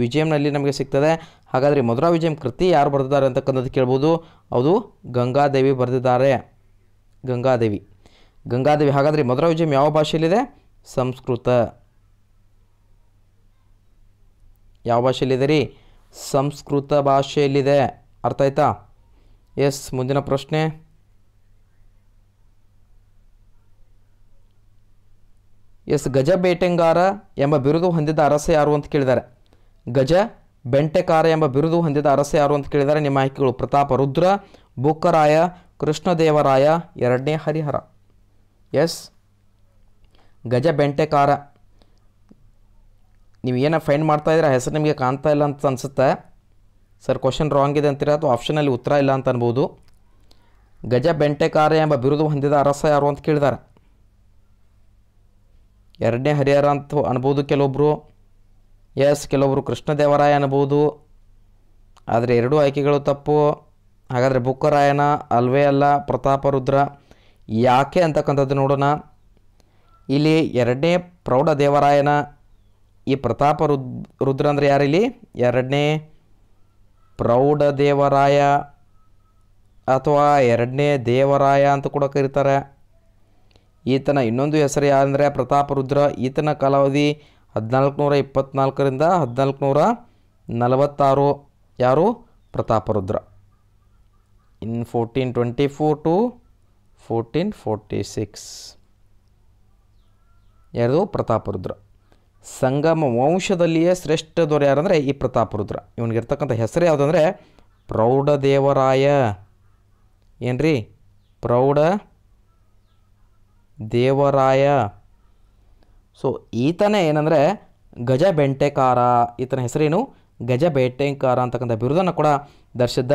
A: ವಿಜಯಂನಲ್ಲಿ ನಮಗೆ ಸಿಗ್ತದೆ ಹಾಗಾದರೆ ಮಧುರಾ ವಿಜಯಂ ಕೃತಿ ಯಾರು ಬರೆದಿದ್ದಾರೆ ಅಂತಕ್ಕಂಥದ್ದು ಕೇಳ್ಬೋದು ಅದು ಗಂಗಾದೇವಿ ಬರೆದಿದ್ದಾರೆ ಗಂಗಾದೇವಿ ಗಂಗಾದೇವಿ ಹಾಗಾದರೆ ಮಧುರ ವಿಜಯಂ ಯಾವ ಭಾಷೆಯಲ್ಲಿದೆ ಸಂಸ್ಕೃತ ಯಾವ ಭಾಷೆಯಲ್ಲಿದೆ ರೀ ಸಂಸ್ಕೃತ ಭಾಷೆಯಲ್ಲಿದೆ ಅರ್ಥ ಆಯ್ತಾ ಎಸ್ ಮುಂದಿನ ಪ್ರಶ್ನೆ ಎಸ್ ಗಜ ಬೇಟೆಂಗಾರ ಎಂಬ ಬಿರುದು ಹೊಂದಿದ ಅರಸ ಯಾರು ಅಂತ ಕೇಳಿದ್ದಾರೆ ಗಜ ಬೆಂಟೆಕಾರ ಎಂಬ ಬಿರುದು ಹೊಂದಿದ ಅರಸ ಯಾರು ಅಂತ ಕೇಳಿದ್ದಾರೆ ನಿಮ್ಮ ಆಯ್ಕೆಗಳು ಪ್ರತಾಪ ರುದ್ರ ಬುಕ್ಕರಾಯ ಕೃಷ್ಣದೇವರಾಯ ಎರಡನೇ ಹರಿಹರ ಎಸ್ ಗಜ ಬೆಂಟೆಕಾರ ನೀವು ಏನೋ ಫೈಂಡ್ ಇದ್ದೀರಾ ಹೆಸರು ನಿಮಗೆ ಕಾಣ್ತಾ ಇಲ್ಲ ಅಂತ ಅನಿಸುತ್ತೆ ಸರ್ ಕ್ವಶನ್ ರಾಂಗ್ ಇದೆ ಅಂತೀರ ಅಥವಾ ಆಪ್ಷನಲ್ಲಿ ಉತ್ತರ ಇಲ್ಲ ಅಂತ ಅನ್ಬೋದು ಗಜ ಬೆಂಟೆಕಾರ ಎಂಬ ಬಿರುದು ಹೊಂದಿದ ಅರಸ ಯಾರು ಅಂತ ಕೇಳಿದಾರೆ ಎರಡನೇ ಹರಿಹರ ಅಂತ ಅನ್ಬೋದು ಕೆಲವೊಬ್ಬರು ಎಸ್ ಕೆಲವೊಬ್ಬರು ಕೃಷ್ಣದೇವರಾಯ ಅನ್ಬೋದು ಆದರೆ ಎರಡೂ ಆಯ್ಕೆಗಳು ತಪ್ಪು ಹಾಗಾದರೆ ಬುಕ್ಕರಾಯನ ಅಲ್ವೇ ಅಲ್ಲ ಪ್ರತಾಪರುದ್ರ ಯಾಕೆ ಅಂತಕ್ಕಂಥದ್ದು ನೋಡೋಣ ಇಲ್ಲಿ ಎರಡನೇ ಪ್ರೌಢ ದೇವರಾಯನ ಈ ಪ್ರತಾಪ ರುದ್ ರುದ್ರ ಅಂದರೆ ಇಲ್ಲಿ ಎರಡನೇ ಪ್ರೌಢ ದೇವರಾಯ ಅಥವಾ ಎರಡನೇ ದೇವರಾಯ ಅಂತ ಕೂಡ ಕರೀತಾರೆ ಈತನ ಇನ್ನೊಂದು ಹೆಸರು ಯಾರಂದರೆ ರುದ್ರ ಈತನ ಕಾಲಾವಧಿ ಹದಿನಾಲ್ಕುನೂರ ಇಪ್ಪತ್ತ್ನಾಲ್ಕರಿಂದ ಹದಿನಾಲ್ಕುನೂರ ನಲವತ್ತಾರು ಯಾರು Rudra in fourteen twenty four to fourteen forty six ಯಾರ್ದು ಪ್ರತಾಪರುದ್ರ ಸಂಗಮ ವಂಶದಲ್ಲಿಯೇ ಶ್ರೇಷ್ಠ ದೊರೆ ಯಾರಂದರೆ ಈ ಪ್ರತಾಪರುದ್ರ ಇವನಿಗಿರ್ತಕ್ಕಂಥ ಹೆಸರು ಯಾವುದಂದರೆ ಪ್ರೌಢದೇವರಾಯ ಏನು ರೀ ಪ್ರೌಢ ದೇವರಾಯ ಸೊ ಈತನೇ ಏನಂದರೆ ಗಜ ಬೆಂಟೆಕಾರ ಈತನ ಹೆಸರೇನು ಗಜ ಬೆಂಟೆಂಕಾರ ಅಂತಕ್ಕಂಥ ಬಿರುದನ್ನು ಕೂಡ ದರ್ಶಿದ್ದ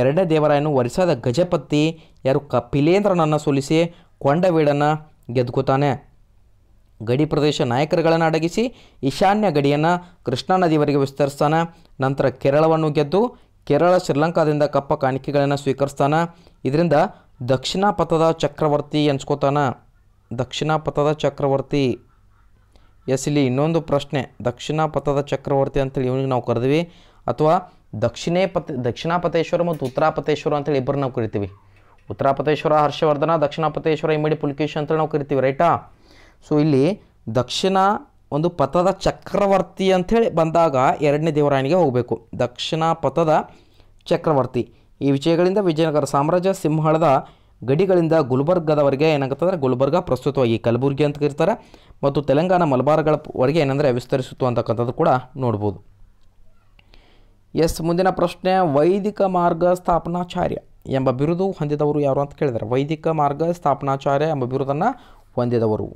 A: ಎರಡನೇ ದೇವರಾಯನು ವರಿಸಾದ ಗಜಪತಿ ಯಾರು ಕಪಿಲೇಂದ್ರನನ್ನು ಸೋಲಿಸಿ ಕೊಂಡವೀಡನ್ನು ಗೆದ್ಕೋತಾನೆ ಗಡಿ ಪ್ರದೇಶ ನಾಯಕರುಗಳನ್ನು ಅಡಗಿಸಿ ಈಶಾನ್ಯ ಗಡಿಯನ್ನು ಕೃಷ್ಣಾ ನದಿವರೆಗೆ ವಿಸ್ತರಿಸ್ತಾನೆ ನಂತರ ಕೇರಳವನ್ನು ಗೆದ್ದು ಕೇರಳ ಶ್ರೀಲಂಕಾದಿಂದ ಕಪ್ಪ ಕಾಣಿಕೆಗಳನ್ನು ಸ್ವೀಕರಿಸ್ತಾನೆ ಇದರಿಂದ ದಕ್ಷಿಣ ಪಥದ ಚಕ್ರವರ್ತಿ ಎನ್ಸ್ಕೋತಾನ ದಕ್ಷಿಣ ಪಥದ ಚಕ್ರವರ್ತಿ ಎಸ್ ಇಲ್ಲಿ ಇನ್ನೊಂದು ಪ್ರಶ್ನೆ ದಕ್ಷಿಣ ಪಥದ ಚಕ್ರವರ್ತಿ ಅಂತೇಳಿ ಇವನಿಗೆ ನಾವು ಕರೆದ್ವಿ ಅಥವಾ ದಕ್ಷಿಣೇ ಪತ್ ದಕ್ಷಿಣಾಪತೇಶ್ವರ ಮತ್ತು ಉತ್ತರಾಪತೇಶ್ವರ ಅಂತೇಳಿ ಇಬ್ಬರು ನಾವು ಕರಿತೀವಿ ಉತ್ತರಾಪತೇಶ್ವರ ಹರ್ಷವರ್ಧನ ದಕ್ಷಿಣಾಪತೇಶ್ವರ ಇಮ್ಮಡಿ ಪುಲ್ಕೇಶ್ ಅಂತೇಳಿ ನಾವು ಕರಿತೀವಿ ರೈಟಾ ಸೊ ಇಲ್ಲಿ ದಕ್ಷಿಣ ಒಂದು ಪಥದ ಚಕ್ರವರ್ತಿ ಅಂಥೇಳಿ ಬಂದಾಗ ಎರಡನೇ ದೇವರಾಯನಿಗೆ ಹೋಗಬೇಕು ದಕ್ಷಿಣ ಪಥದ ಚಕ್ರವರ್ತಿ ಈ ವಿಜಯಗಳಿಂದ ವಿಜಯನಗರ ಸಾಮ್ರಾಜ್ಯ ಸಿಂಹಳದ ಗಡಿಗಳಿಂದ ಗುಲ್ಬರ್ಗದವರೆಗೆ ಏನಾಗುತ್ತಂದರೆ ಗುಲ್ಬರ್ಗ ಪ್ರಸ್ತುತವಾಗಿ ಕಲಬುರ್ಗಿ ಅಂತ ಕರೀತಾರೆ ಮತ್ತು ತೆಲಂಗಾಣ ಮಲಬಾರ್ಗಳವರೆಗೆ ಏನಂದರೆ ವಿಸ್ತರಿಸಿತು ಅಂತಕ್ಕಂಥದ್ದು ಕೂಡ ನೋಡ್ಬೋದು ಎಸ್ ಮುಂದಿನ ಪ್ರಶ್ನೆ ವೈದಿಕ ಮಾರ್ಗ ಸ್ಥಾಪನಾಚಾರ್ಯ ಎಂಬ ಬಿರುದು ಹೊಂದಿದವರು ಯಾರು ಅಂತ ಕೇಳಿದರೆ ವೈದಿಕ ಮಾರ್ಗ ಸ್ಥಾಪನಾಚಾರ್ಯ ಎಂಬ ಬಿರುದನ್ನು ಹೊಂದಿದವರು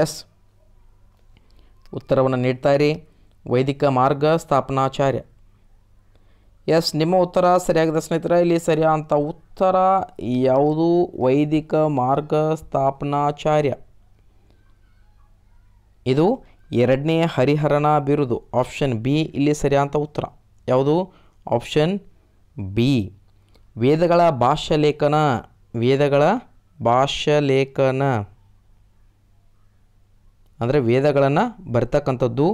A: ಎಸ್ ಉತ್ತರವನ್ನು ಇರಿ ವೈದಿಕ ಮಾರ್ಗ ಸ್ಥಾಪನಾಚಾರ್ಯ ಎಸ್ ನಿಮ್ಮ ಉತ್ತರ ಸರಿಯಾಗಿದೆ ಸ್ನೇಹಿತರೆ ಇಲ್ಲಿ ಸರಿಯಾದ ಉತ್ತರ ಯಾವುದು ವೈದಿಕ ಮಾರ್ಗ ಸ್ಥಾಪನಾಚಾರ್ಯ ಇದು ಎರಡನೇ ಹರಿಹರನ ಬಿರುದು ಆಪ್ಷನ್ ಬಿ ಇಲ್ಲಿ ಸರಿಯಾದಂಥ ಉತ್ತರ ಯಾವುದು ಆಪ್ಷನ್ ಬಿ ವೇದಗಳ ಭಾಷ್ಯಲೇಖನ ವೇದಗಳ ಭಾಷ್ಯಲೇಖನ ಅಂದರೆ ವೇದಗಳನ್ನು ಬರ್ತಕ್ಕಂಥದ್ದು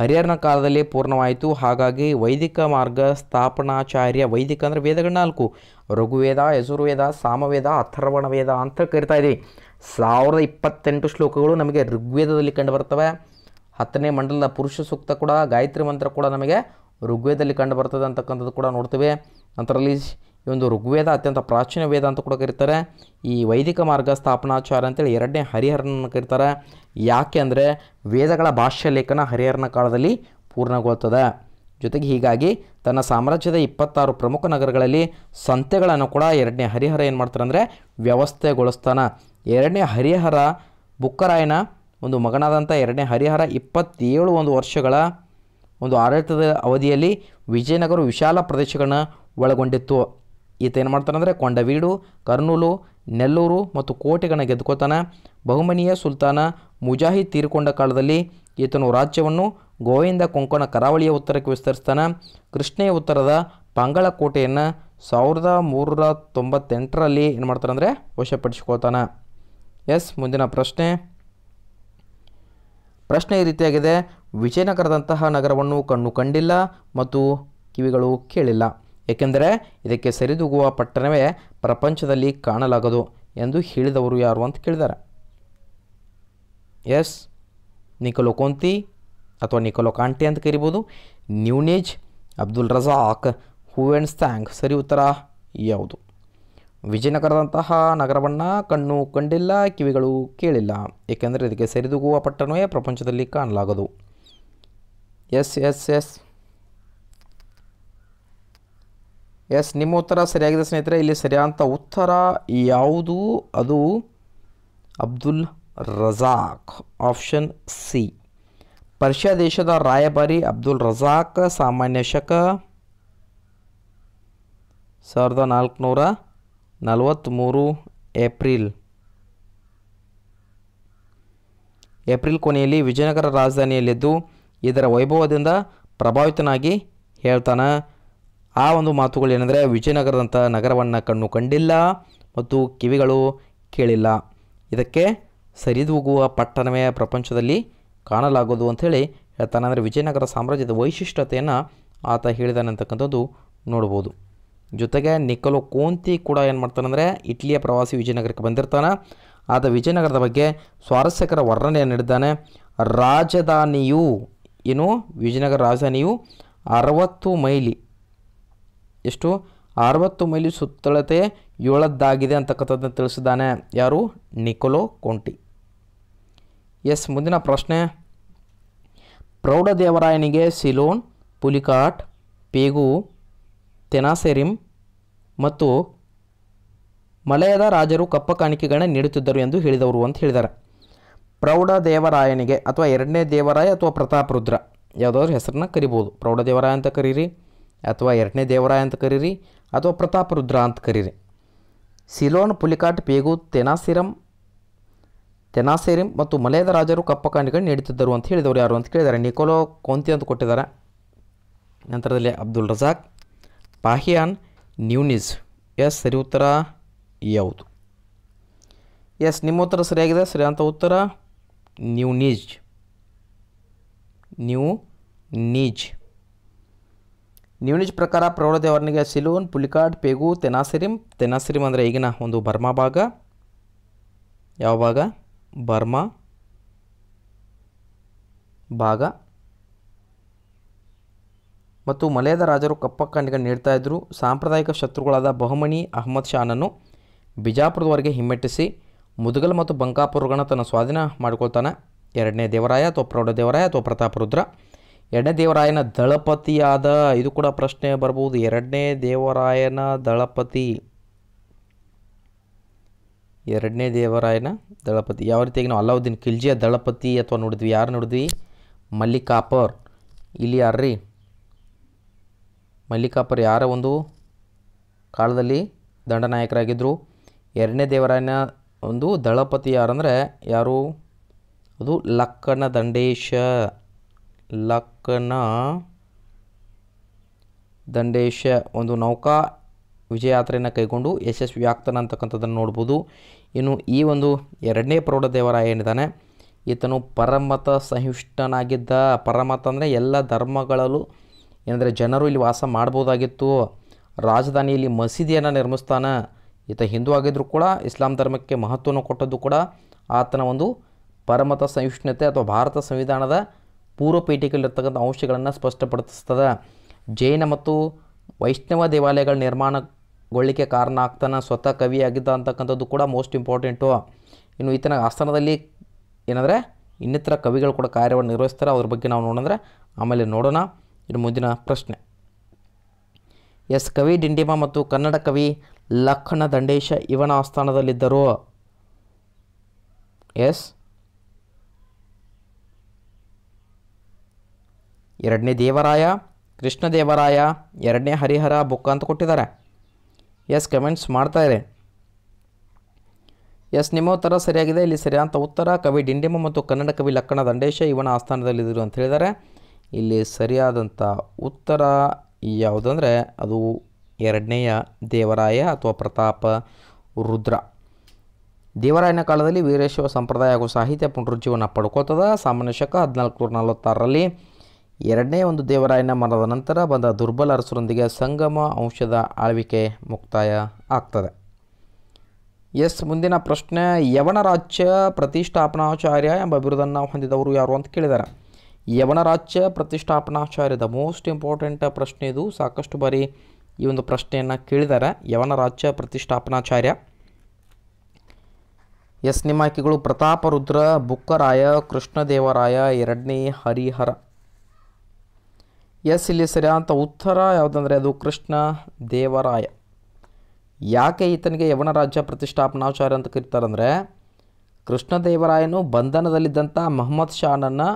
A: ಹರಿಹರನ ಕಾಲದಲ್ಲಿ ಪೂರ್ಣವಾಯಿತು ಹಾಗಾಗಿ ವೈದಿಕ ಮಾರ್ಗ ಸ್ಥಾಪನಾಚಾರ್ಯ ವೈದಿಕ ಅಂದರೆ ವೇದಗಳ ನಾಲ್ಕು ರಘುವೇದ ಯಜುರ್ವೇದ ಸಾಮವೇದ ಅಥರ್ವಣ ವೇದ ಅಂತ ಕರಿತಾ ಇದ್ದೀವಿ ಸಾವಿರದ ಇಪ್ಪತ್ತೆಂಟು ಶ್ಲೋಕಗಳು ನಮಗೆ ಋಗ್ವೇದದಲ್ಲಿ ಕಂಡು ಬರ್ತವೆ ಹತ್ತನೇ ಮಂಡಲದ ಪುರುಷ ಸೂಕ್ತ ಕೂಡ ಗಾಯತ್ರಿ ಮಂತ್ರ ಕೂಡ ನಮಗೆ ಋಗ್ವೇದದಲ್ಲಿ ಕಂಡು ಬರ್ತದೆ ಅಂತಕ್ಕಂಥದ್ದು ಕೂಡ ನೋಡ್ತೇವೆ ನಂತರಲ್ಲಿ ಈ ಒಂದು ಋಗ್ವೇದ ಅತ್ಯಂತ ಪ್ರಾಚೀನ ವೇದ ಅಂತ ಕೂಡ ಕರೀತಾರೆ ಈ ವೈದಿಕ ಮಾರ್ಗ ಸ್ಥಾಪನಾಚಾರ ಅಂತೇಳಿ ಎರಡನೇ ಹರಿಹರನನ್ನು ಕರೀತಾರೆ ಯಾಕೆ ಅಂದರೆ ವೇದಗಳ ಭಾಷ್ಯ ಲೇಖನ ಹರಿಹರನ ಕಾಲದಲ್ಲಿ ಪೂರ್ಣಗೊಳ್ತದೆ ಜೊತೆಗೆ ಹೀಗಾಗಿ ತನ್ನ ಸಾಮ್ರಾಜ್ಯದ ಇಪ್ಪತ್ತಾರು ಪ್ರಮುಖ ನಗರಗಳಲ್ಲಿ ಸಂತೆಗಳನ್ನು ಕೂಡ ಎರಡನೇ ಹರಿಹರ ಏನು ಮಾಡ್ತಾರೆ ಅಂದರೆ ವ್ಯವಸ್ಥೆಗೊಳಿಸ್ತಾನೆ ಎರಡನೇ ಹರಿಹರ ಬುಕ್ಕರಾಯನ ಒಂದು ಮಗನಾದಂಥ ಎರಡನೇ ಹರಿಹರ ಇಪ್ಪತ್ತೇಳು ಒಂದು ವರ್ಷಗಳ ಒಂದು ಆಡಳಿತದ ಅವಧಿಯಲ್ಲಿ ವಿಜಯನಗರ ವಿಶಾಲ ಪ್ರದೇಶಗಳನ್ನು ಒಳಗೊಂಡಿತ್ತು ಈತ ಏನು ಮಾಡ್ತಾನಂದರೆ ಕೊಂಡವೀಡು ಕರ್ನೂಲು ನೆಲ್ಲೂರು ಮತ್ತು ಕೋಟೆಗಳನ್ನ ಗೆದ್ದುಕೋತಾನೆ ಬಹುಮನಿಯ ಸುಲ್ತಾನ ಮುಜಾಹಿದ್ ತೀರಿಕೊಂಡ ಕಾಲದಲ್ಲಿ ಈತನು ರಾಜ್ಯವನ್ನು ಗೋವಿಂದ ಕೊಂಕಣ ಕರಾವಳಿಯ ಉತ್ತರಕ್ಕೆ ವಿಸ್ತರಿಸ್ತಾನೆ ಕೃಷ್ಣೆಯ ಉತ್ತರದ ಪಂಗಳ ಕೋಟೆಯನ್ನು ಸಾವಿರದ ಮೂರರ ತೊಂಬತ್ತೆಂಟರಲ್ಲಿ ಏನು ಮಾಡ್ತಾನೆ ಅಂದರೆ ಎಸ್ ಮುಂದಿನ ಪ್ರಶ್ನೆ ಪ್ರಶ್ನೆ ಈ ರೀತಿಯಾಗಿದೆ ವಿಜಯನಗರದಂತಹ ನಗರವನ್ನು ಕಣ್ಣು ಕಂಡಿಲ್ಲ ಮತ್ತು ಕಿವಿಗಳು ಕೇಳಿಲ್ಲ ಏಕೆಂದರೆ ಇದಕ್ಕೆ ಸರಿದೂಗುವ ಪಟ್ಟಣವೇ ಪ್ರಪಂಚದಲ್ಲಿ ಕಾಣಲಾಗದು ಎಂದು ಹೇಳಿದವರು ಯಾರು ಅಂತ ಕೇಳಿದ್ದಾರೆ ಎಸ್ ನಿಕೋಲೋ ಕೋಂತಿ ಅಥವಾ ನಿಕೋಲೋ ಕಾಂಟಿ ಅಂತ ಕರಿಬೋದು ನ್ಯೂನೇಜ್ ಅಬ್ದುಲ್ ರಜಾಕ್ ಹೂ ಆ್ಯಂಡ್ ಸರಿ ಉತ್ತರ ಯಾವುದು ವಿಜಯನಗರದಂತಹ ನಗರವನ್ನು ಕಣ್ಣು ಕಂಡಿಲ್ಲ ಕಿವಿಗಳು ಕೇಳಿಲ್ಲ ಏಕೆಂದರೆ ಇದಕ್ಕೆ ಸರಿದುಗುವ ಪಟ್ಟಣವೇ ಪ್ರಪಂಚದಲ್ಲಿ ಕಾಣಲಾಗದು ಎಸ್ ಎಸ್ ಎಸ್ ಎಸ್ ನಿಮ್ಮ ಉತ್ತರ ಸರಿಯಾಗಿದೆ ಸ್ನೇಹಿತರೆ ಇಲ್ಲಿ ಸರಿಯಾದಂಥ ಉತ್ತರ ಯಾವುದು ಅದು Abdul Razzaq option C Persia ದೇಶದ ರಾಯಭಾರಿ ಅಬ್ದುಲ್ ರಜಾಕ್ ಸಾಮಾನ್ಯ ಶಕ ಸಾವಿರದ ನಾಲ್ಕುನೂರ ನಲವತ್ತ್ಮೂರು ಏಪ್ರಿಲ್ ಏಪ್ರಿಲ್ ಕೊನೆಯಲ್ಲಿ ವಿಜಯನಗರ ರಾಜಧಾನಿಯಲ್ಲಿದ್ದು ಇದರ ವೈಭವದಿಂದ ಪ್ರಭಾವಿತನಾಗಿ ಹೇಳ್ತಾನೆ ಆ ಒಂದು ಮಾತುಗಳು ಏನೆಂದರೆ ವಿಜಯನಗರದಂಥ ನಗರವನ್ನು ಕಣ್ಣು ಕಂಡಿಲ್ಲ ಮತ್ತು ಕಿವಿಗಳು ಕೇಳಿಲ್ಲ ಇದಕ್ಕೆ ಸರಿದೂಗುವ ಪಟ್ಟಣವೇ ಪ್ರಪಂಚದಲ್ಲಿ ಕಾಣಲಾಗೋದು ಅಂಥೇಳಿ ಹೇಳ್ತಾನೆ ಅಂದರೆ ವಿಜಯನಗರ ಸಾಮ್ರಾಜ್ಯದ ವೈಶಿಷ್ಟ್ಯತೆಯನ್ನು ಆತ ಹೇಳಿದಾನೆ ಅಂತಕ್ಕಂಥದ್ದು ನೋಡ್ಬೋದು ಜೊತೆಗೆ ನಿಕೋಲೋ ಕೋಂತಿ ಕೂಡ ಏನು ಮಾಡ್ತಾನಂದರೆ ಇಟ್ಲಿಯ ಪ್ರವಾಸಿ ವಿಜಯನಗರಕ್ಕೆ ಬಂದಿರ್ತಾನೆ ಆದ ವಿಜಯನಗರದ ಬಗ್ಗೆ ಸ್ವಾರಸ್ಯಕರ ವರ್ಣನೆಯನ್ನು ನೀಡಿದ್ದಾನೆ ರಾಜಧಾನಿಯು ಏನು ವಿಜಯನಗರ ರಾಜಧಾನಿಯು ಅರವತ್ತು ಮೈಲಿ ಎಷ್ಟು ಅರವತ್ತು ಮೈಲಿ ಸುತ್ತಳತೆ ಏಳದ್ದಾಗಿದೆ ಅಂತಕ್ಕಂಥದ್ದನ್ನು ತಿಳಿಸಿದ್ದಾನೆ ಯಾರು ನಿಕೋಲೋ ಕೋಂಟಿ ಎಸ್ ಮುಂದಿನ ಪ್ರಶ್ನೆ ಪ್ರೌಢದೇವರಾಯನಿಗೆ ಸಿಲೋನ್ ಪುಲಿಕಾಟ್ ಪೇಗು ತೆನಾಸೆರಿಮ್ ಮತ್ತು ಮಲಯದ ರಾಜರು ಕಪ್ಪ ಕಾಣಿಕೆಗಳನ್ನ ನೀಡುತ್ತಿದ್ದರು ಎಂದು ಹೇಳಿದವರು ಅಂತ ಹೇಳಿದ್ದಾರೆ ಪ್ರೌಢ ದೇವರಾಯನಿಗೆ ಅಥವಾ ಎರಡನೇ ದೇವರಾಯ ಅಥವಾ ರುದ್ರ ಯಾವುದಾದ್ರು ಹೆಸರನ್ನ ಕರಿಬೋದು ಪ್ರೌಢ ದೇವರಾಯ ಅಂತ ಕರೀರಿ ಅಥವಾ ಎರಡನೇ ದೇವರಾಯ ಅಂತ ಕರೀರಿ ಅಥವಾ ರುದ್ರ ಅಂತ ಕರೀರಿ ಸಿಲೋನ್ ಪುಲಿಕಾಟ್ ಪೇಗು ತೆನಾಸಿರಂ ತೆನಾಸೇರಿಂ ಮತ್ತು ಮಲಯದ ರಾಜರು ಕಪ್ಪ ಕಾಣಿಕೆಗಳನ್ನ ನೀಡುತ್ತಿದ್ದರು ಅಂತ ಹೇಳಿದವರು ಯಾರು ಅಂತ ಕೇಳಿದ್ದಾರೆ ನಿಕೋಲೋ ಕೊಂತಿ ಅಂತ ಕೊಟ್ಟಿದ್ದಾರೆ ನಂತರದಲ್ಲಿ Abdul Razzaq Fahien Nunes yes ಸರಿ ಉತ್ತರ ಯಾವುದು ಎಸ್ ನಿಮ್ಮ ಉತ್ತರ ಸರಿಯಾಗಿದೆ ಅಂತ ಉತ್ತರ ನೀಜ್ ನ್ಯೂ ನೀಜ್ ನ್ಯೂನೀಜ್ ಪ್ರಕಾರ ಪ್ರೌಢ ಸಿಲೂನ್ ಪುಲಿಕಾಡ್ ಪೇಗು ತೆನಾಸಿರಿಮ್ ತೆನಾಸಿರಿಮ್ ಅಂದರೆ ಈಗಿನ ಒಂದು ಬರ್ಮಾ ಭಾಗ ಯಾವ ಭಾಗ ಬರ್ಮಾ ಭಾಗ ಮತ್ತು ಮಲಯದ ರಾಜರು ಕಪ್ಪ ಕಣ್ಣಿಗೆ ನೀಡ್ತಾ ಇದ್ದರು ಸಾಂಪ್ರದಾಯಿಕ ಶತ್ರುಗಳಾದ ಬಹುಮಣಿ ಅಹ್ಮದ್ ಶಾನನ್ನು ಬಿಜಾಪುರದವರೆಗೆ ಹಿಮ್ಮೆಟ್ಟಿಸಿ ಮುದುಗಲ್ ಮತ್ತು ಬಂಕಾಪುರಗಳನ್ನು ತನ್ನ ಸ್ವಾಧೀನ ಮಾಡಿಕೊಳ್ತಾನೆ ಎರಡನೇ ದೇವರಾಯ ಅಥವಾ ಪ್ರೌಢ ದೇವರಾಯ ಅಥವಾ ಪ್ರತಾಪರುದ್ರ ಎರಡನೇ ದೇವರಾಯನ ದಳಪತಿಯಾದ ಇದು ಕೂಡ ಪ್ರಶ್ನೆ ಬರ್ಬೋದು ಎರಡನೇ ದೇವರಾಯನ ದಳಪತಿ ಎರಡನೇ ದೇವರಾಯನ ದಳಪತಿ ಯಾವ ರೀತಿಯಾಗಿ ನಾವು ಅಲ್ಲಾವುದ್ದೀನ್ ಖಿಲ್ಜಿಯ ದಳಪತಿ ಅಥವಾ ನೋಡಿದ್ವಿ ಯಾರು ನೋಡಿದ್ವಿ ಮಲ್ಲಿಕಾಪರ್ ಇಲ್ಲಿ ಯಾರ್ರಿ ಮಲ್ಲಿಕಾಪರ್ ಯಾರ ಒಂದು ಕಾಲದಲ್ಲಿ ದಂಡನಾಯಕರಾಗಿದ್ದರು ಎರಡನೇ ದೇವರಾಯನ ಒಂದು ದಳಪತಿ ಯಾರಂದರೆ ಯಾರು ಅದು ಲಕ್ಕನ ದಂಡೇಶ ಲಕ್ಕನ ದಂಡೇಶ ಒಂದು ನೌಕಾ ವಿಜಯಾತ್ರೆಯನ್ನು ಕೈಗೊಂಡು ಯಶಸ್ವಿ ಆಗ್ತಾನೆ ಅಂತಕ್ಕಂಥದ್ದನ್ನು ನೋಡ್ಬೋದು ಇನ್ನು ಈ ಒಂದು ಎರಡನೇ ಪ್ರೌಢ ದೇವರಾಯ ಏನಿದ್ದಾನೆ ಈತನು ಪರಮತ ಸಹಿಷ್ಠನಾಗಿದ್ದ ಪರಮತ ಅಂದರೆ ಎಲ್ಲ ಧರ್ಮಗಳಲ್ಲೂ ಏನಂದರೆ ಜನರು ಇಲ್ಲಿ ವಾಸ ಮಾಡ್ಬೋದಾಗಿತ್ತು ರಾಜಧಾನಿಯಲ್ಲಿ ಮಸೀದಿಯನ್ನು ನಿರ್ಮಿಸ್ತಾನೆ ಈತ ಹಿಂದೂ ಆಗಿದ್ದರೂ ಕೂಡ ಇಸ್ಲಾಂ ಧರ್ಮಕ್ಕೆ ಮಹತ್ವವನ್ನು ಕೊಟ್ಟದ್ದು ಕೂಡ ಆತನ ಒಂದು ಪರಮತ ಸಹಿಷ್ಣುತೆ ಅಥವಾ ಭಾರತ ಸಂವಿಧಾನದ ಪೂರ್ವ ಪೇಟಿಕೆಯಲ್ಲಿರ್ತಕ್ಕಂಥ ಅಂಶಗಳನ್ನು ಸ್ಪಷ್ಟಪಡಿಸ್ತದೆ ಜೈನ ಮತ್ತು ವೈಷ್ಣವ ದೇವಾಲಯಗಳ ನಿರ್ಮಾಣಗೊಳ್ಳಿಕ್ಕೆ ಕಾರಣ ಆಗ್ತಾನೆ ಸ್ವತಃ ಕವಿಯಾಗಿದ್ದ ಅಂತಕ್ಕಂಥದ್ದು ಕೂಡ ಮೋಸ್ಟ್ ಇಂಪಾರ್ಟೆಂಟು ಇನ್ನು ಈತನ ಆಸ್ಥಾನದಲ್ಲಿ ಏನಂದರೆ ಇನ್ನಿತರ ಕವಿಗಳು ಕೂಡ ಕಾರ್ಯವನ್ನು ನಿರ್ವಹಿಸ್ತಾರೆ ಅವ್ರ ಬಗ್ಗೆ ನಾವು ನೋಡಿದ್ರೆ ಆಮೇಲೆ ನೋಡೋಣ ಇನ್ನು ಮುಂದಿನ ಪ್ರಶ್ನೆ ಎಸ್ ಕವಿ ಡಿಂಡಿಮ ಮತ್ತು ಕನ್ನಡ ಕವಿ ಲಕ್ಕಣ ದಂಡೇಶ ಇವನ ಆಸ್ಥಾನದಲ್ಲಿದ್ದರು ಎಸ್ ಎರಡನೇ ದೇವರಾಯ ದೇವರಾಯ ಎರಡನೇ ಹರಿಹರ ಬುಕ್ ಅಂತ ಕೊಟ್ಟಿದ್ದಾರೆ ಎಸ್ ಕಮೆಂಟ್ಸ್ ಇದೆ ಎಸ್ ನಿಮ್ಮ ಉತ್ತರ ಸರಿಯಾಗಿದೆ ಇಲ್ಲಿ ಸರಿಯಾದಂಥ ಉತ್ತರ ಕವಿ ಡಿಂಡಿಮ ಮತ್ತು ಕನ್ನಡ ಕವಿ ಲಕ್ಕಣ ದಂಡೇಶ ಇವನ ಆಸ್ಥಾನದಲ್ಲಿದ್ದರು ಅಂತ ಹೇಳಿದ್ದಾರೆ ಇಲ್ಲಿ ಸರಿಯಾದಂಥ ಉತ್ತರ ಯಾವುದಂದರೆ ಅದು ಎರಡನೆಯ ದೇವರಾಯ ಅಥವಾ ಪ್ರತಾಪ ರುದ್ರ ದೇವರಾಯನ ಕಾಲದಲ್ಲಿ ವೀರೇಶ್ವರ ಸಂಪ್ರದಾಯ ಹಾಗೂ ಸಾಹಿತ್ಯ ಪುನರುಜ್ಜೀವನ ಪಡ್ಕೋತದ ಸಾಮಾನ್ಯ ಶಕ ಹದಿನಾಲ್ಕು ನೂರ ನಲವತ್ತಾರರಲ್ಲಿ ಎರಡನೇ ಒಂದು ದೇವರಾಯನ ಮರಣದ ನಂತರ ಬಂದ ದುರ್ಬಲ ಅರಸರೊಂದಿಗೆ ಸಂಗಮ ಅಂಶದ ಆಳ್ವಿಕೆ ಮುಕ್ತಾಯ ಆಗ್ತದೆ ಎಸ್ ಮುಂದಿನ ಪ್ರಶ್ನೆ ಯವನ ರಾಜ್ಯ ಪ್ರತಿಷ್ಠಾಪನಾಚಾರ್ಯ ಎಂಬ ಬಿರುದನ್ನು ಹೊಂದಿದವರು ಯಾರು ಅಂತ ಕೇಳಿದ್ದಾರೆ ಯವನರಾಜ್ಯ ಪ್ರತಿಷ್ಠಾಪನಾಚಾರ್ಯದ ಮೋಸ್ಟ್ ಇಂಪಾರ್ಟೆಂಟ್ ಪ್ರಶ್ನೆ ಇದು ಸಾಕಷ್ಟು ಬಾರಿ ಈ ಒಂದು ಪ್ರಶ್ನೆಯನ್ನು ಕೇಳಿದ್ದಾರೆ ಯವನರಾಜ್ಯ ಪ್ರತಿಷ್ಠಾಪನಾಚಾರ್ಯ ಎಸ್ ಪ್ರತಾಪ ಪ್ರತಾಪರುದ್ರ ಬುಕ್ಕರಾಯ ಕೃಷ್ಣದೇವರಾಯ ಎರಡನೇ ಹರಿಹರ ಎಸ್ ಇಲ್ಲಿ ಸರಿಯಾದಂಥ ಉತ್ತರ ಯಾವುದಂದರೆ ಅದು ಕೃಷ್ಣ ದೇವರಾಯ ಯಾಕೆ ಈತನಿಗೆ ಯವನ ರಾಜ್ಯ ಪ್ರತಿಷ್ಠಾಪನಾಚಾರ್ಯ ಅಂತ ಕರೀತಾರಂದರೆ ಕೃಷ್ಣದೇವರಾಯನು ಬಂಧನದಲ್ಲಿದ್ದಂಥ ಮಹಮ್ಮದ್ ಶಾನನ್ನು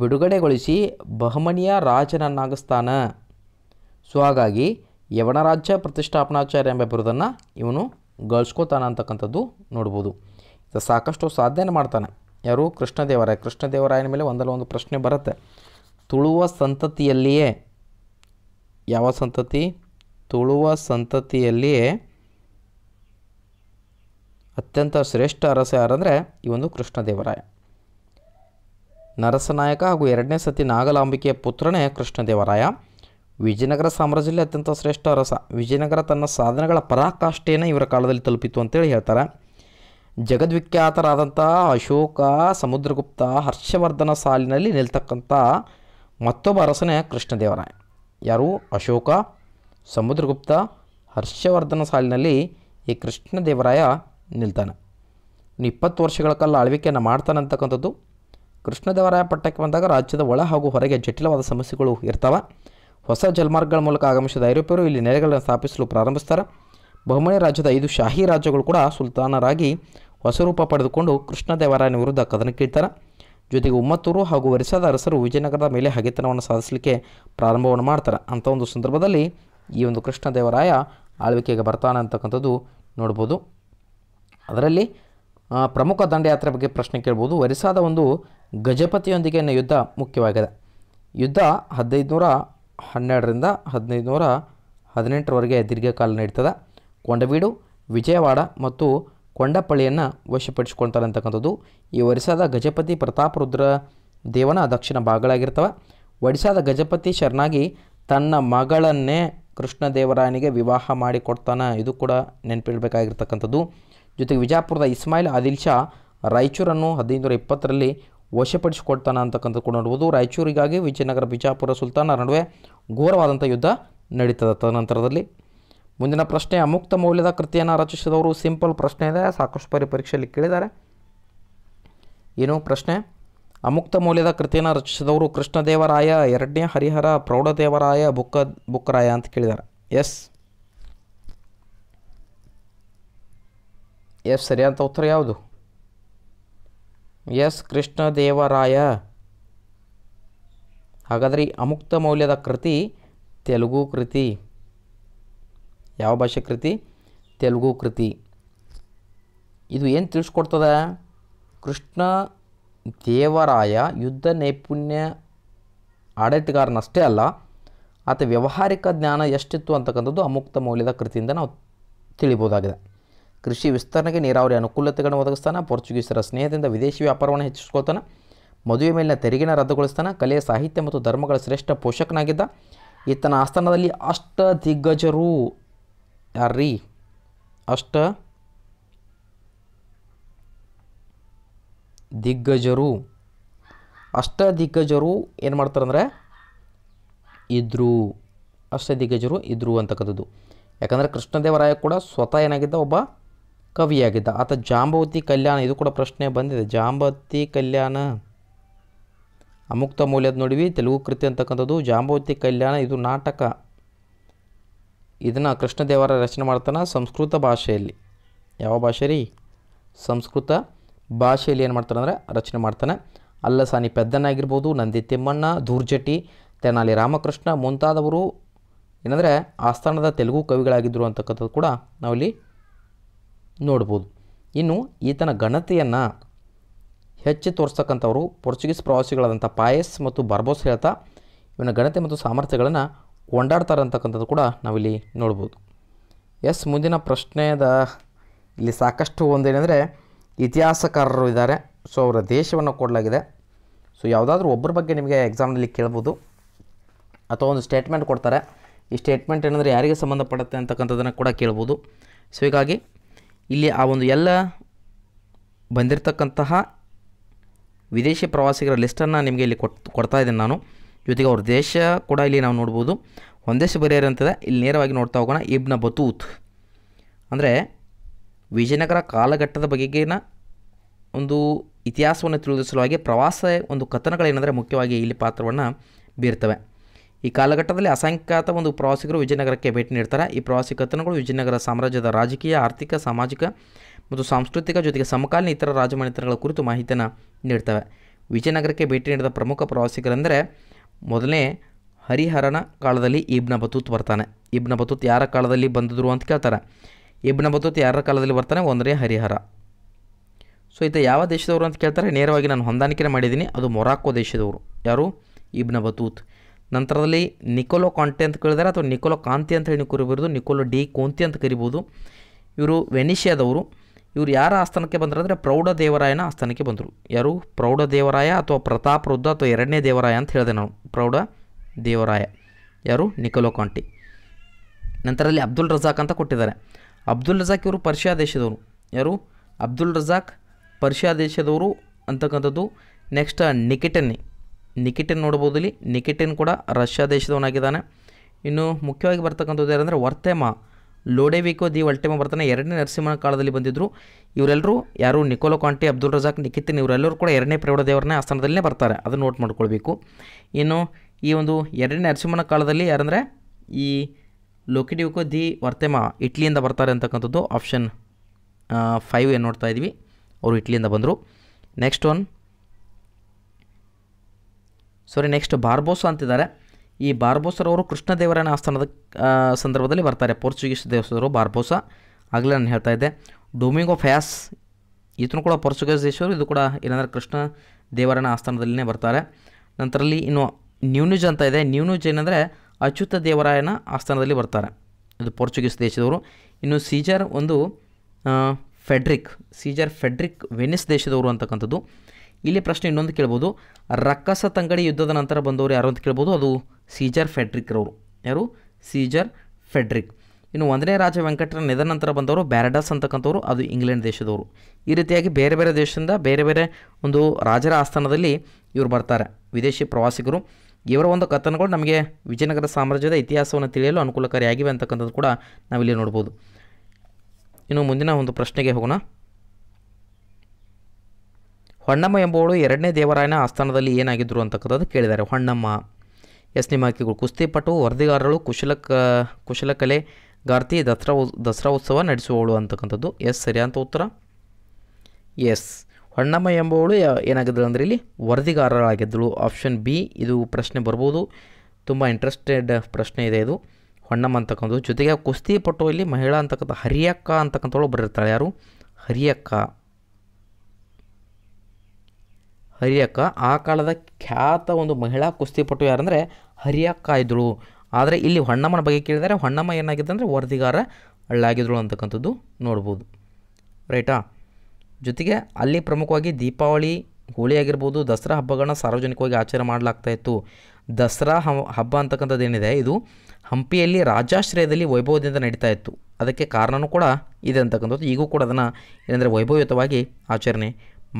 A: ಬಿಡುಗಡೆಗೊಳಿಸಿ ಬಹಮನಿಯ ರಾಜನನ್ನಾಗಿಸ್ತಾನ ಸೊ ಹಾಗಾಗಿ ಯವನರಾಜ್ಯ ಪ್ರತಿಷ್ಠಾಪನಾಚಾರ್ಯ ಎಂಬ ಬಿರುದನ್ನು ಇವನು ಗಳಿಸ್ಕೋತಾನ ಅಂತಕ್ಕಂಥದ್ದು ನೋಡ್ಬೋದು ಇದು ಸಾಕಷ್ಟು ಸಾಧನೆ ಮಾಡ್ತಾನೆ ಯಾರು ಕೃಷ್ಣದೇವರಾಯ ಕೃಷ್ಣದೇವರಾಯನ ಮೇಲೆ ಒಂದಲ್ಲ ಒಂದು ಪ್ರಶ್ನೆ ಬರುತ್ತೆ ತುಳುವ ಸಂತತಿಯಲ್ಲಿಯೇ ಯಾವ ಸಂತತಿ ತುಳುವ ಸಂತತಿಯಲ್ಲಿಯೇ ಅತ್ಯಂತ ಶ್ರೇಷ್ಠ ಅರಸ ಯಾರಂದರೆ ಈ ಒಂದು ಕೃಷ್ಣದೇವರಾಯ ನರಸನಾಯಕ ಹಾಗೂ ಎರಡನೇ ಸತಿ ನಾಗಲಾಂಬಿಕೆಯ ಪುತ್ರನೇ ಕೃಷ್ಣದೇವರಾಯ ವಿಜಯನಗರ ಸಾಮ್ರಾಜ್ಯದಲ್ಲಿ ಅತ್ಯಂತ ಶ್ರೇಷ್ಠ ಅರಸ ವಿಜಯನಗರ ತನ್ನ ಸಾಧನೆಗಳ ಪರಾಕಾಷ್ಠೆಯನ್ನು ಇವರ ಕಾಲದಲ್ಲಿ ತಲುಪಿತು ಅಂತೇಳಿ ಹೇಳ್ತಾರೆ ಜಗದ್ವಿಖ್ಯಾತರಾದಂಥ ಅಶೋಕ ಸಮುದ್ರಗುಪ್ತ ಹರ್ಷವರ್ಧನ ಸಾಲಿನಲ್ಲಿ ನಿಲ್ತಕ್ಕಂಥ ಮತ್ತೊಬ್ಬ ಅರಸನೇ ಕೃಷ್ಣದೇವರಾಯ ಯಾರು ಅಶೋಕ ಸಮುದ್ರಗುಪ್ತ ಹರ್ಷವರ್ಧನ ಸಾಲಿನಲ್ಲಿ ಈ ಕೃಷ್ಣದೇವರಾಯ ನಿಲ್ತಾನೆ ಇಪ್ಪತ್ತು ವರ್ಷಗಳ ಕಾಲ ಆಳ್ವಿಕೆಯನ್ನು ಮಾಡ್ತಾನೆ ಅಂತಕ್ಕಂಥದ್ದು ಕೃಷ್ಣದೇವರಾಯ ಪಟ್ಟಕ್ಕೆ ಬಂದಾಗ ರಾಜ್ಯದ ಒಳ ಹಾಗೂ ಹೊರಗೆ ಜಟಿಲವಾದ ಸಮಸ್ಯೆಗಳು ಇರ್ತವೆ ಹೊಸ ಜಲಮಾರ್ಗಗಳ ಮೂಲಕ ಆಗಮಿಸಿದ ಐರೋಪ್ಯರು ಇಲ್ಲಿ ನೆಲೆಗಳನ್ನು ಸ್ಥಾಪಿಸಲು ಪ್ರಾರಂಭಿಸ್ತಾರೆ ಬಹುಮನೆ ರಾಜ್ಯದ ಐದು ಶಾಹಿ ರಾಜ್ಯಗಳು ಕೂಡ ಸುಲ್ತಾನರಾಗಿ ಹೊಸ ರೂಪ ಪಡೆದುಕೊಂಡು ಕೃಷ್ಣದೇವರಾಯನ ವಿರುದ್ಧ ಕದನಕ್ಕಿಡ್ತಾರೆ ಜೊತೆಗೆ ಉಮ್ಮತ್ತೂರು ಹಾಗೂ ಒರಿಸ್ಸಾದ ಅರಸರು ವಿಜಯನಗರದ ಮೇಲೆ ಹಗೆತನವನ್ನು ಸಾಧಿಸಲಿಕ್ಕೆ ಪ್ರಾರಂಭವನ್ನು ಮಾಡ್ತಾರೆ ಅಂಥ ಒಂದು ಸಂದರ್ಭದಲ್ಲಿ ಈ ಒಂದು ಕೃಷ್ಣದೇವರಾಯ ಆಳ್ವಿಕೆಗೆ ಬರ್ತಾನೆ ಅಂತಕ್ಕಂಥದ್ದು ನೋಡ್ಬೋದು ಅದರಲ್ಲಿ ಪ್ರಮುಖ ದಂಡಯಾತ್ರೆ ಬಗ್ಗೆ ಪ್ರಶ್ನೆ ಕೇಳ್ಬೋದು ಒರಿಸ್ಸಾದ ಒಂದು ಗಜಪತಿಯೊಂದಿಗೆ ಯುದ್ಧ ಮುಖ್ಯವಾಗಿದೆ ಯುದ್ಧ ನೂರ ಹನ್ನೆರಡರಿಂದ ನೂರ ಹದಿನೆಂಟರವರೆಗೆ ದೀರ್ಘಕಾಲ ನಡೀತದೆ ಕೊಂಡವೀಡು ವಿಜಯವಾಡ ಮತ್ತು ಕೊಂಡಪಳ್ಳಿಯನ್ನು ವಶಪಡಿಸ್ಕೊಳ್ತಾರೆ ಅಂತಕ್ಕಂಥದ್ದು ಈ ಒರಿಸ್ಸಾದ ಗಜಪತಿ ಪ್ರತಾಪರುದ್ರ ದೇವನ ದಕ್ಷಿಣ ಭಾಗಗಳಾಗಿರ್ತವೆ ಒಡಿಸಾದ ಗಜಪತಿ ಶರಣಾಗಿ ತನ್ನ ಮಗಳನ್ನೇ ಕೃಷ್ಣದೇವರಾಯನಿಗೆ ವಿವಾಹ ಮಾಡಿಕೊಡ್ತಾನೆ ಇದು ಕೂಡ ನೆನಪಿಡಬೇಕಾಗಿರ್ತಕ್ಕಂಥದ್ದು ಜೊತೆಗೆ ವಿಜಾಪುರದ ಇಸ್ಮಾಯಿಲ್ ಆದಿಲ್ ಶಾ ರಾಯಚೂರನ್ನು ಹದಿನೈದುನೂರ ಇಪ್ಪತ್ತರಲ್ಲಿ ವಶಪಡಿಸಿಕೊಳ್ತಾನೆ ಅಂತಕ್ಕಂಥ ಕೂಡ ನೋಡ್ಬೋದು ರಾಯಚೂರಿಗಾಗಿ ವಿಜಯನಗರ ಬಿಜಾಪುರ ಸುಲ್ತಾನರ ನಡುವೆ ಘೋರವಾದಂಥ ಯುದ್ಧ ನಡೀತದೆ ತದನಂತರದಲ್ಲಿ ಮುಂದಿನ ಪ್ರಶ್ನೆ ಅಮುಕ್ತ ಮೌಲ್ಯದ ಕೃತಿಯನ್ನು ರಚಿಸಿದವರು ಸಿಂಪಲ್ ಪ್ರಶ್ನೆ ಇದೆ ಸಾಕಷ್ಟು ಪರಿ ಪರೀಕ್ಷೆಯಲ್ಲಿ ಕೇಳಿದ್ದಾರೆ ಏನು ಪ್ರಶ್ನೆ ಅಮುಕ್ತ ಮೌಲ್ಯದ ಕೃತಿಯನ್ನು ರಚಿಸಿದವರು ಕೃಷ್ಣದೇವರಾಯ ಎರಡನೇ ಹರಿಹರ ಪ್ರೌಢದೇವರಾಯ ಬುಕ್ಕ ಬುಕ್ಕರಾಯ ಅಂತ ಕೇಳಿದ್ದಾರೆ ಎಸ್ ಎಸ್ ಅಂತ ಉತ್ತರ ಯಾವುದು ಎಸ್ ಕೃಷ್ಣದೇವರಾಯ ಹಾಗಾದರೆ ಈ ಅಮುಕ್ತ ಮೌಲ್ಯದ ಕೃತಿ ತೆಲುಗು ಕೃತಿ ಯಾವ ಭಾಷೆ ಕೃತಿ ತೆಲುಗು ಕೃತಿ ಇದು ಏನು ತಿಳಿಸ್ಕೊಡ್ತದೆ ಕೃಷ್ಣ ದೇವರಾಯ ಯುದ್ಧ ನೈಪುಣ್ಯ ಆಡಳಿತಗಾರನಷ್ಟೇ ಅಲ್ಲ ಆತ ವ್ಯವಹಾರಿಕ ಜ್ಞಾನ ಎಷ್ಟಿತ್ತು ಅಂತಕ್ಕಂಥದ್ದು ಅಮುಕ್ತ ಮೌಲ್ಯದ ಕೃತಿಯಿಂದ ನಾವು ತಿಳಿಬೋದಾಗಿದೆ ಕೃಷಿ ವಿಸ್ತರಣೆಗೆ ನೀರಾವರಿ ಅನುಕೂಲತೆಗಳನ್ನು ಒದಗಿಸ್ತಾನೆ ಪೋರ್ಚುಗೀಸರ ಸ್ನೇಹದಿಂದ ವಿದೇಶಿ ವ್ಯಾಪಾರವನ್ನು ಹೆಚ್ಚಿಸ್ಕೊಳ್ತಾನೆ ಮದುವೆ ಮೇಲಿನ ತೆರಿಗೆನ ರದ್ದುಗೊಳಿಸ್ತಾನೆ ಕಲೆ ಸಾಹಿತ್ಯ ಮತ್ತು ಧರ್ಮಗಳ ಶ್ರೇಷ್ಠ ಪೋಷಕನಾಗಿದ್ದ ಈತನ ಆಸ್ಥಾನದಲ್ಲಿ ಅಷ್ಟ ದಿಗ್ಗಜರು ಯಾರ್ರೀ ಅಷ್ಟ ದಿಗ್ಗಜರು ಅಷ್ಟ ದಿಗ್ಗಜರು ಏನು ಮಾಡ್ತಾರಂದ್ರೆ ಇದ್ರು ಅಷ್ಟ ದಿಗ್ಗಜರು ಇದ್ರು ಅಂತಕ್ಕಂಥದ್ದು ಯಾಕಂದರೆ ಕೃಷ್ಣದೇವರಾಯ ಕೂಡ ಸ್ವತಃ ಏನಾಗಿದ್ದ ಒಬ್ಬ ಕವಿಯಾಗಿದ್ದ ಆತ ಜಾಂಬವತಿ ಕಲ್ಯಾಣ ಇದು ಕೂಡ ಪ್ರಶ್ನೆ ಬಂದಿದೆ ಜಾಂಬವತಿ ಕಲ್ಯಾಣ ಅಮುಕ್ತ ಮೌಲ್ಯದ ನೋಡಿವಿ ತೆಲುಗು ಕೃತಿ ಅಂತಕ್ಕಂಥದ್ದು ಜಾಂಬವತಿ ಕಲ್ಯಾಣ ಇದು ನಾಟಕ ಇದನ್ನು ಕೃಷ್ಣದೇವರ ರಚನೆ ಮಾಡ್ತಾನೆ ಸಂಸ್ಕೃತ ಭಾಷೆಯಲ್ಲಿ ಯಾವ ಭಾಷೆ ರೀ ಸಂಸ್ಕೃತ ಭಾಷೆಯಲ್ಲಿ ಏನು ಮಾಡ್ತಾನೆ ಅಂದರೆ ರಚನೆ ಮಾಡ್ತಾನೆ ಅಲ್ಲಸಾನಿ ಪೆದ್ದನಾಗಿರ್ಬೋದು ನಂದಿ ತಿಮ್ಮಣ್ಣ ಧೂರ್ಜಟಿ ತೆನಾಲಿ ರಾಮಕೃಷ್ಣ ಮುಂತಾದವರು ಏನಂದರೆ ಆಸ್ಥಾನದ ತೆಲುಗು ಕವಿಗಳಾಗಿದ್ದರು ಅಂತಕ್ಕಂಥದ್ದು ಕೂಡ ನಾವಿಲ್ಲಿ ನೋಡ್ಬೋದು ಇನ್ನು ಈತನ ಘನತೆಯನ್ನು ಹೆಚ್ಚು ತೋರಿಸ್ತಕ್ಕಂಥವರು ಪೋರ್ಚುಗೀಸ್ ಪ್ರವಾಸಿಗಳಾದಂಥ ಪಾಯಸ್ ಮತ್ತು ಬರ್ಬೋಸ್ ಹೇಳ್ತಾ ಇವನ ಘನತೆ ಮತ್ತು ಸಾಮರ್ಥ್ಯಗಳನ್ನು ಕೊಂಡಾಡ್ತಾರೆ ಅಂತಕ್ಕಂಥದ್ದು ಕೂಡ ನಾವಿಲ್ಲಿ ನೋಡ್ಬೋದು ಎಸ್ ಮುಂದಿನ ಪ್ರಶ್ನೆಯದ ಇಲ್ಲಿ ಸಾಕಷ್ಟು ಒಂದೇನೆಂದರೆ ಇತಿಹಾಸಕಾರರು ಇದ್ದಾರೆ ಸೊ ಅವರ ದೇಶವನ್ನು ಕೊಡಲಾಗಿದೆ ಸೊ ಯಾವುದಾದ್ರೂ ಒಬ್ಬರ ಬಗ್ಗೆ ನಿಮಗೆ ಎಕ್ಸಾಮ್ನಲ್ಲಿ ಕೇಳ್ಬೋದು ಅಥವಾ ಒಂದು ಸ್ಟೇಟ್ಮೆಂಟ್ ಕೊಡ್ತಾರೆ ಈ ಸ್ಟೇಟ್ಮೆಂಟ್ ಏನಂದರೆ ಯಾರಿಗೆ ಸಂಬಂಧಪಡುತ್ತೆ ಅಂತಕ್ಕಂಥದ್ದನ್ನು ಕೂಡ ಕೇಳ್ಬೋದು ಸೊ ಹೀಗಾಗಿ ಇಲ್ಲಿ ಆ ಒಂದು ಎಲ್ಲ ಬಂದಿರತಕ್ಕಂತಹ ವಿದೇಶಿ ಪ್ರವಾಸಿಗರ ಲಿಸ್ಟನ್ನು ನಿಮಗೆ ಇಲ್ಲಿ ಕೊಟ್ ಕೊಡ್ತಾ ಇದ್ದೀನಿ ನಾನು ಜೊತೆಗೆ ಅವ್ರ ದೇಶ ಕೂಡ ಇಲ್ಲಿ ನಾವು ನೋಡ್ಬೋದು ಒಂದೇಶ ಬರೆಯರ್ ಇಲ್ಲಿ ನೇರವಾಗಿ ನೋಡ್ತಾ ಹೋಗೋಣ ಇಬ್ನ ಬತೂತ್ ಅಂದರೆ ವಿಜಯನಗರ ಕಾಲಘಟ್ಟದ ಬಗೆಗಿನ ಒಂದು ಇತಿಹಾಸವನ್ನು ಸಲುವಾಗಿ ಪ್ರವಾಸ ಒಂದು ಕಥನಗಳೇನೆಂದರೆ ಮುಖ್ಯವಾಗಿ ಇಲ್ಲಿ ಪಾತ್ರವನ್ನು ಬೀರ್ತವೆ ಈ ಕಾಲಘಟ್ಟದಲ್ಲಿ ಅಸಂಖ್ಯಾತ ಒಂದು ಪ್ರವಾಸಿಗರು ವಿಜಯನಗರಕ್ಕೆ ಭೇಟಿ ನೀಡ್ತಾರೆ ಈ ಪ್ರವಾಸಿ ಕಥನಗಳು ವಿಜಯನಗರ ಸಾಮ್ರಾಜ್ಯದ ರಾಜಕೀಯ ಆರ್ಥಿಕ ಸಾಮಾಜಿಕ ಮತ್ತು ಸಾಂಸ್ಕೃತಿಕ ಜೊತೆಗೆ ಸಮಕಾಲೀನ ಇತರ ರಾಜಮನೆತನಗಳ ಕುರಿತು ಮಾಹಿತಿಯನ್ನು ನೀಡ್ತವೆ ವಿಜಯನಗರಕ್ಕೆ ಭೇಟಿ ನೀಡಿದ ಪ್ರಮುಖ ಪ್ರವಾಸಿಗರೆಂದರೆ ಮೊದಲನೇ ಹರಿಹರನ ಕಾಲದಲ್ಲಿ ಇಬ್ನ ಬತೂತ್ ಬರ್ತಾನೆ ಇಬ್ನ ಬತೂತ್ ಯಾರ ಕಾಲದಲ್ಲಿ ಬಂದಿದ್ರು ಅಂತ ಕೇಳ್ತಾರೆ ಇಬ್ನ ಬತೂತ್ ಯಾರ ಕಾಲದಲ್ಲಿ ಬರ್ತಾನೆ ಒಂದನೇ ಹರಿಹರ ಸೊ ಈತ ಯಾವ ದೇಶದವರು ಅಂತ ಕೇಳ್ತಾರೆ ನೇರವಾಗಿ ನಾನು ಹೊಂದಾಣಿಕೆ ಮಾಡಿದ್ದೀನಿ ಅದು ಮೊರಾಕೋ ದೇಶದವರು ಯಾರು ಇಬ್ನ ಬತೂತ್ ನಂತರದಲ್ಲಿ ನಿಕೋಲೋ ಕಾಂಟೆ ಅಂತ ಕೇಳಿದ್ದಾರೆ ಅಥವಾ ನಿಕೋಲೋ ಕಾಂತಿ ಅಂತ ಹೇಳಿ ನೀವು ನಿಕೋಲೋ ಡಿ ಕೋಂತಿ ಅಂತ ಕರಿಬೋದು ಇವರು ವೆನಿಷಿಯಾದವರು ಇವರು ಯಾರ ಆಸ್ಥಾನಕ್ಕೆ ಬಂದರು ಅಂದರೆ ಪ್ರೌಢ ದೇವರಾಯನ ಆಸ್ಥಾನಕ್ಕೆ ಬಂದರು ಯಾರು ಪ್ರೌಢ ದೇವರಾಯ ಅಥವಾ ಪ್ರತಾಪ್ ವೃದ್ಧ ಅಥವಾ ಎರಡನೇ ದೇವರಾಯ ಅಂತ ಹೇಳಿದೆ ನಾವು ಪ್ರೌಢ ದೇವರಾಯ ಯಾರು ನಿಕೋಲೋ ಕಾಂಟಿ ನಂತರದಲ್ಲಿ ಅಬ್ದುಲ್ ರಜಾಕ್ ಅಂತ ಕೊಟ್ಟಿದ್ದಾರೆ ಅಬ್ದುಲ್ ರಜಾಕ್ ಇವರು ಪರ್ಷಿಯಾ ದೇಶದವರು ಯಾರು ಅಬ್ದುಲ್ ರಜಾಕ್ ಪರ್ಷಿಯಾ ದೇಶದವರು ಅಂತಕ್ಕಂಥದ್ದು ನೆಕ್ಸ್ಟ್ ನಿಕಿಟನಿ ನಿಕಿಟಿನ್ ನೋಡ್ಬೋದು ಇಲ್ಲಿ ನಿಕಿಟಿನ್ ಕೂಡ ರಷ್ಯಾ ದೇಶದವನಾಗಿದ್ದಾನೆ ಇನ್ನು ಮುಖ್ಯವಾಗಿ ಬರ್ತಕ್ಕಂಥದ್ದು ಯಾರಂದರೆ ವರ್ತೆಮ ಲೋಡೆವಿಕೋ ದಿ ವಲ್ಟೆಮ ಬರ್ತಾನೆ ಎರಡನೇ ನರಸಿಂಹನ ಕಾಲದಲ್ಲಿ ಬಂದಿದ್ದರು ಇವರೆಲ್ಲರೂ ಯಾರು Nicolo Conti Abdul Razzaq Nikitin ಇವರೆಲ್ಲರೂ ಕೂಡ ಎರಡನೇ ಪ್ರೌಢ ಆ ಆಸ್ಥಾನದಲ್ಲೇ ಬರ್ತಾರೆ ಅದನ್ನು ನೋಟ್ ಮಾಡ್ಕೊಳ್ಬೇಕು ಇನ್ನು ಈ ಒಂದು ಎರಡನೇ ನರಸಿಂಹನ ಕಾಲದಲ್ಲಿ ಯಾರಂದರೆ ಈ ಲೋಕಿಡಿಯುಕೋ ದಿ ವರ್ತೆಮ ಇಟ್ಲಿಯಿಂದ ಬರ್ತಾರೆ ಅಂತಕ್ಕಂಥದ್ದು ಆಪ್ಷನ್ ಫೈವ್ ಏನು ನೋಡ್ತಾ ಇದ್ವಿ ಅವರು ಇಟ್ಲಿಯಿಂದ ಬಂದರು next one sorry next Barbosa ಅಂತಿದ್ದಾರೆ ಈ ಬಾರ್ಬೋಸರವರು ಕೃಷ್ಣದೇವರಾಯನ ಆಸ್ಥಾನದ ಸಂದರ್ಭದಲ್ಲಿ ಬರ್ತಾರೆ ಪೋರ್ಚುಗೀಸ್ ದೇವಸ್ಥರು ಬಾರ್ಬೋಸ ಆಗಲೇ ನಾನು ಹೇಳ್ತಾ ಇದ್ದೆ ಡೊಮಿಂಗೋ ಫ್ಯಾಸ್ ಇದನ್ನು ಕೂಡ ಪೋರ್ಚುಗೀಸ್ ದೇಶವರು ಇದು ಕೂಡ ಏನಂದರೆ ಕೃಷ್ಣ ದೇವರಾಯನ ಆಸ್ಥಾನದಲ್ಲಿನೇ ಬರ್ತಾರೆ ನಂತರಲ್ಲಿ ಇನ್ನು ನ್ಯೂನುಜ್ ಅಂತ ಇದೆ ನ್ಯೂನುಜ್ ಏನಂದರೆ ಅಚ್ಯುತ ದೇವರಾಯನ ಆಸ್ಥಾನದಲ್ಲಿ ಬರ್ತಾರೆ ಇದು ಪೋರ್ಚುಗೀಸ್ ದೇಶದವರು ಇನ್ನು ಸೀಜರ್ ಒಂದು ಫೆಡ್ರಿಕ್ ಸೀಜರ್ ಫೆಡ್ರಿಕ್ ವೆನಿಸ್ ದೇಶದವರು ಅಂತಕ್ಕಂಥದ್ದು ಇಲ್ಲಿ ಪ್ರಶ್ನೆ ಇನ್ನೊಂದು ಕೇಳ್ಬೋದು ರಕ್ಕಸ ತಂಗಡಿ ಯುದ್ಧದ ನಂತರ ಬಂದವರು ಯಾರು ಅಂತ ಕೇಳ್ಬೋದು ಅದು ಸೀಜರ್ ಫೆಡ್ರಿಕ್ ರವರು ಯಾರು ಸೀಜರ್ ಫೆಡ್ರಿಕ್ ಇನ್ನು ಒಂದನೇ ರಾಜ ವೆಂಕಟರ ನೆದ ನಂತರ ಬಂದವರು ಬ್ಯಾರಡಾಸ್ ಅಂತಕ್ಕಂಥವ್ರು ಅದು ಇಂಗ್ಲೆಂಡ್ ದೇಶದವರು ಈ ರೀತಿಯಾಗಿ ಬೇರೆ ಬೇರೆ ದೇಶದಿಂದ ಬೇರೆ ಬೇರೆ ಒಂದು ರಾಜರ ಆಸ್ಥಾನದಲ್ಲಿ ಇವರು ಬರ್ತಾರೆ ವಿದೇಶಿ ಪ್ರವಾಸಿಗರು ಇವರ ಒಂದು ಕಥನಗಳು ನಮಗೆ ವಿಜಯನಗರ ಸಾಮ್ರಾಜ್ಯದ ಇತಿಹಾಸವನ್ನು ತಿಳಿಯಲು ಅನುಕೂಲಕಾರಿಯಾಗಿವೆ ಅಂತಕ್ಕಂಥದ್ದು ಕೂಡ ನಾವಿಲ್ಲಿ ನೋಡ್ಬೋದು ಇನ್ನು ಮುಂದಿನ ಒಂದು ಪ್ರಶ್ನೆಗೆ ಹೋಗೋಣ ಹೊಣ್ಣಮ್ಮ ಎಂಬುವಳು ಎರಡನೇ ದೇವರಾಯನ ಆಸ್ಥಾನದಲ್ಲಿ ಏನಾಗಿದ್ದರು ಅಂತಕ್ಕಂಥದ್ದು ಕೇಳಿದ್ದಾರೆ ಹೊಣ್ಣಮ್ಮ ಎಸ್ ನಿಮಾಕಿಗಳು ಕುಸ್ತಿಪಟು ವರದಿಗಾರರು ಕುಶಲ ಕುಶಲಕಲೆ ಗಾರ್ತಿ ದಸರಾ ದಸರಾ ಉತ್ಸವ ನಡೆಸುವವಳು ಅಂತಕ್ಕಂಥದ್ದು ಎಸ್ ಅಂತ ಉತ್ತರ ಎಸ್ ಹೊಣ್ಣಮ್ಮ ಎಂಬುವಳು ಏನಾಗಿದ್ದಳು ಅಂದರೆ ಇಲ್ಲಿ ವರದಿಗಾರರಾಗಿದ್ದಳು ಆಪ್ಷನ್ ಬಿ ಇದು ಪ್ರಶ್ನೆ ಬರ್ಬೋದು ತುಂಬ ಇಂಟ್ರೆಸ್ಟೆಡ್ ಪ್ರಶ್ನೆ ಇದೆ ಇದು ಹೊಣ್ಣಮ್ಮ ಅಂತಕ್ಕಂಥದ್ದು ಜೊತೆಗೆ ಕುಸ್ತಿಪಟು ಇಲ್ಲಿ ಮಹಿಳಾ ಅಂತಕ್ಕಂಥ ಹರಿಯಕ್ಕ ಅಂತಕ್ಕಂಥವಳು ಬರಿರ್ತಾಳೆ ಯಾರು ಹರಿಯಕ್ಕ ಹರಿಯಕ್ಕ ಆ ಕಾಲದ ಖ್ಯಾತ ಒಂದು ಮಹಿಳಾ ಕುಸ್ತಿಪಟು ಯಾರಂದರೆ ಹರಿಯಕ್ಕ ಇದ್ದರು ಆದರೆ ಇಲ್ಲಿ ಹೊಣ್ಣಮ್ಮನ ಬಗ್ಗೆ ಕೇಳಿದರೆ ಹೊಣ್ಣಮ್ಮ ಅಂದರೆ ವರದಿಗಾರ ಅಳ್ಳಾಗಿದ್ದರು ಅಂತಕ್ಕಂಥದ್ದು ನೋಡ್ಬೋದು ರೈಟಾ ಜೊತೆಗೆ ಅಲ್ಲಿ ಪ್ರಮುಖವಾಗಿ ದೀಪಾವಳಿ ಹೋಳಿ ಆಗಿರ್ಬೋದು ದಸರಾ ಹಬ್ಬಗಳನ್ನ ಸಾರ್ವಜನಿಕವಾಗಿ ಆಚರಣೆ ಮಾಡಲಾಗ್ತಾ ಇತ್ತು ದಸರಾ ಹಬ್ಬ ಅಂತಕ್ಕಂಥದ್ದು ಏನಿದೆ ಇದು ಹಂಪಿಯಲ್ಲಿ ರಾಜಾಶ್ರಯದಲ್ಲಿ ವೈಭವದಿಂದ ನಡೀತಾ ಇತ್ತು ಅದಕ್ಕೆ ಕಾರಣವೂ ಕೂಡ ಇದೆ ಅಂತಕ್ಕಂಥದ್ದು ಈಗೂ ಕೂಡ ಅದನ್ನು ಏನಂದರೆ ವೈಭವಯುತವಾಗಿ ಆಚರಣೆ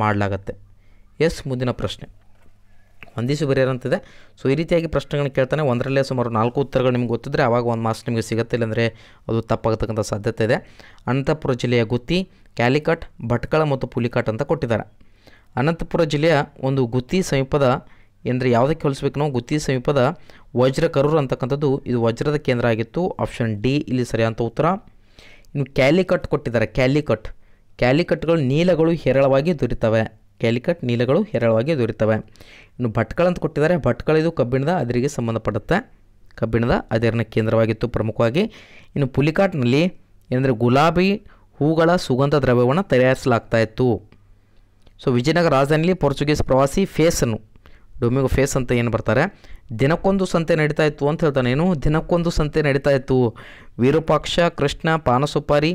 A: ಮಾಡಲಾಗತ್ತೆ ಎಸ್ ಮುಂದಿನ ಪ್ರಶ್ನೆ ಒಂದಿಸು ಬರೆಯರ ಅಂತಿದೆ ಸೊ ಈ ರೀತಿಯಾಗಿ ಪ್ರಶ್ನೆಗಳನ್ನ ಕೇಳ್ತಾನೆ ಒಂದರಲ್ಲೇ ಸುಮಾರು ನಾಲ್ಕು ಉತ್ತರಗಳು ನಿಮ್ಗೆ ಗೊತ್ತಿದ್ರೆ ಆವಾಗ ಒಂದು ಮಾರ್ಕ್ಸ್ ನಿಮಗೆ ಸಿಗುತ್ತೆ ಅಂದರೆ ಅದು ತಪ್ಪಾಗತಕ್ಕಂಥ ಸಾಧ್ಯತೆ ಇದೆ ಅನಂತಪುರ ಜಿಲ್ಲೆಯ ಗುತ್ತಿ ಕ್ಯಾಲಿಕಟ್ ಭಟ್ಕಳ ಮತ್ತು ಪುಲಿಕಾಟ್ ಅಂತ ಕೊಟ್ಟಿದ್ದಾರೆ ಅನಂತಪುರ ಜಿಲ್ಲೆಯ ಒಂದು ಗುತ್ತಿ ಸಮೀಪದ ಎಂದರೆ ಯಾವುದಕ್ಕೆ ಹೋಲಿಸ್ಬೇಕು ನಾವು ಗುತ್ತಿ ಸಮೀಪದ ವಜ್ರ ಕರೂರು ಅಂತಕ್ಕಂಥದ್ದು ಇದು ವಜ್ರದ ಕೇಂದ್ರ ಆಗಿತ್ತು ಆಪ್ಷನ್ ಡಿ ಇಲ್ಲಿ ಸರಿಯಾದ ಉತ್ತರ ಇನ್ನು ಕ್ಯಾಲಿಕಟ್ ಕೊಟ್ಟಿದ್ದಾರೆ ಕ್ಯಾಲಿಕಟ್ ಕ್ಯಾಲಿಕಟ್ಗಳು ನೀಲಗಳು ಹೇರಳವಾಗಿ ದೊರೀತವೆ ಕ್ಯಾಲಿಕಟ್ ನೀಲಗಳು ಹೇರಳವಾಗಿ ದೊರೆಯುತ್ತವೆ ಇನ್ನು ಭಟ್ಕಳಂತ ಕೊಟ್ಟಿದ್ದಾರೆ ಇದು ಕಬ್ಬಿಣದ ಅದಿರಿಗೆ ಸಂಬಂಧಪಡುತ್ತೆ ಕಬ್ಬಿಣದ ಅದಿರಿನ ಕೇಂದ್ರವಾಗಿತ್ತು ಪ್ರಮುಖವಾಗಿ ಇನ್ನು ಪುಲಿಕಾಟ್ನಲ್ಲಿ ಏನಂದರೆ ಗುಲಾಬಿ ಹೂಗಳ ಸುಗಂಧ ದ್ರವ್ಯವನ್ನು ತಯಾರಿಸಲಾಗ್ತಾ ಇತ್ತು ಸೊ ವಿಜಯನಗರ ರಾಜಧಾನಿಯಲ್ಲಿ ಪೋರ್ಚುಗೀಸ್ ಪ್ರವಾಸಿ ಫೇಸನ್ನು ಡೊಮಿಗೋ ಫೇಸ್ ಅಂತ ಏನು ಬರ್ತಾರೆ ದಿನಕ್ಕೊಂದು ಸಂತೆ ನಡೀತಾ ಇತ್ತು ಅಂತ ಹೇಳ್ತಾನೆ ಏನು ದಿನಕ್ಕೊಂದು ಸಂತೆ ನಡೀತಾ ಇತ್ತು ವಿರೂಪಾಕ್ಷ ಕೃಷ್ಣ ಪಾನಸುಪಾರಿ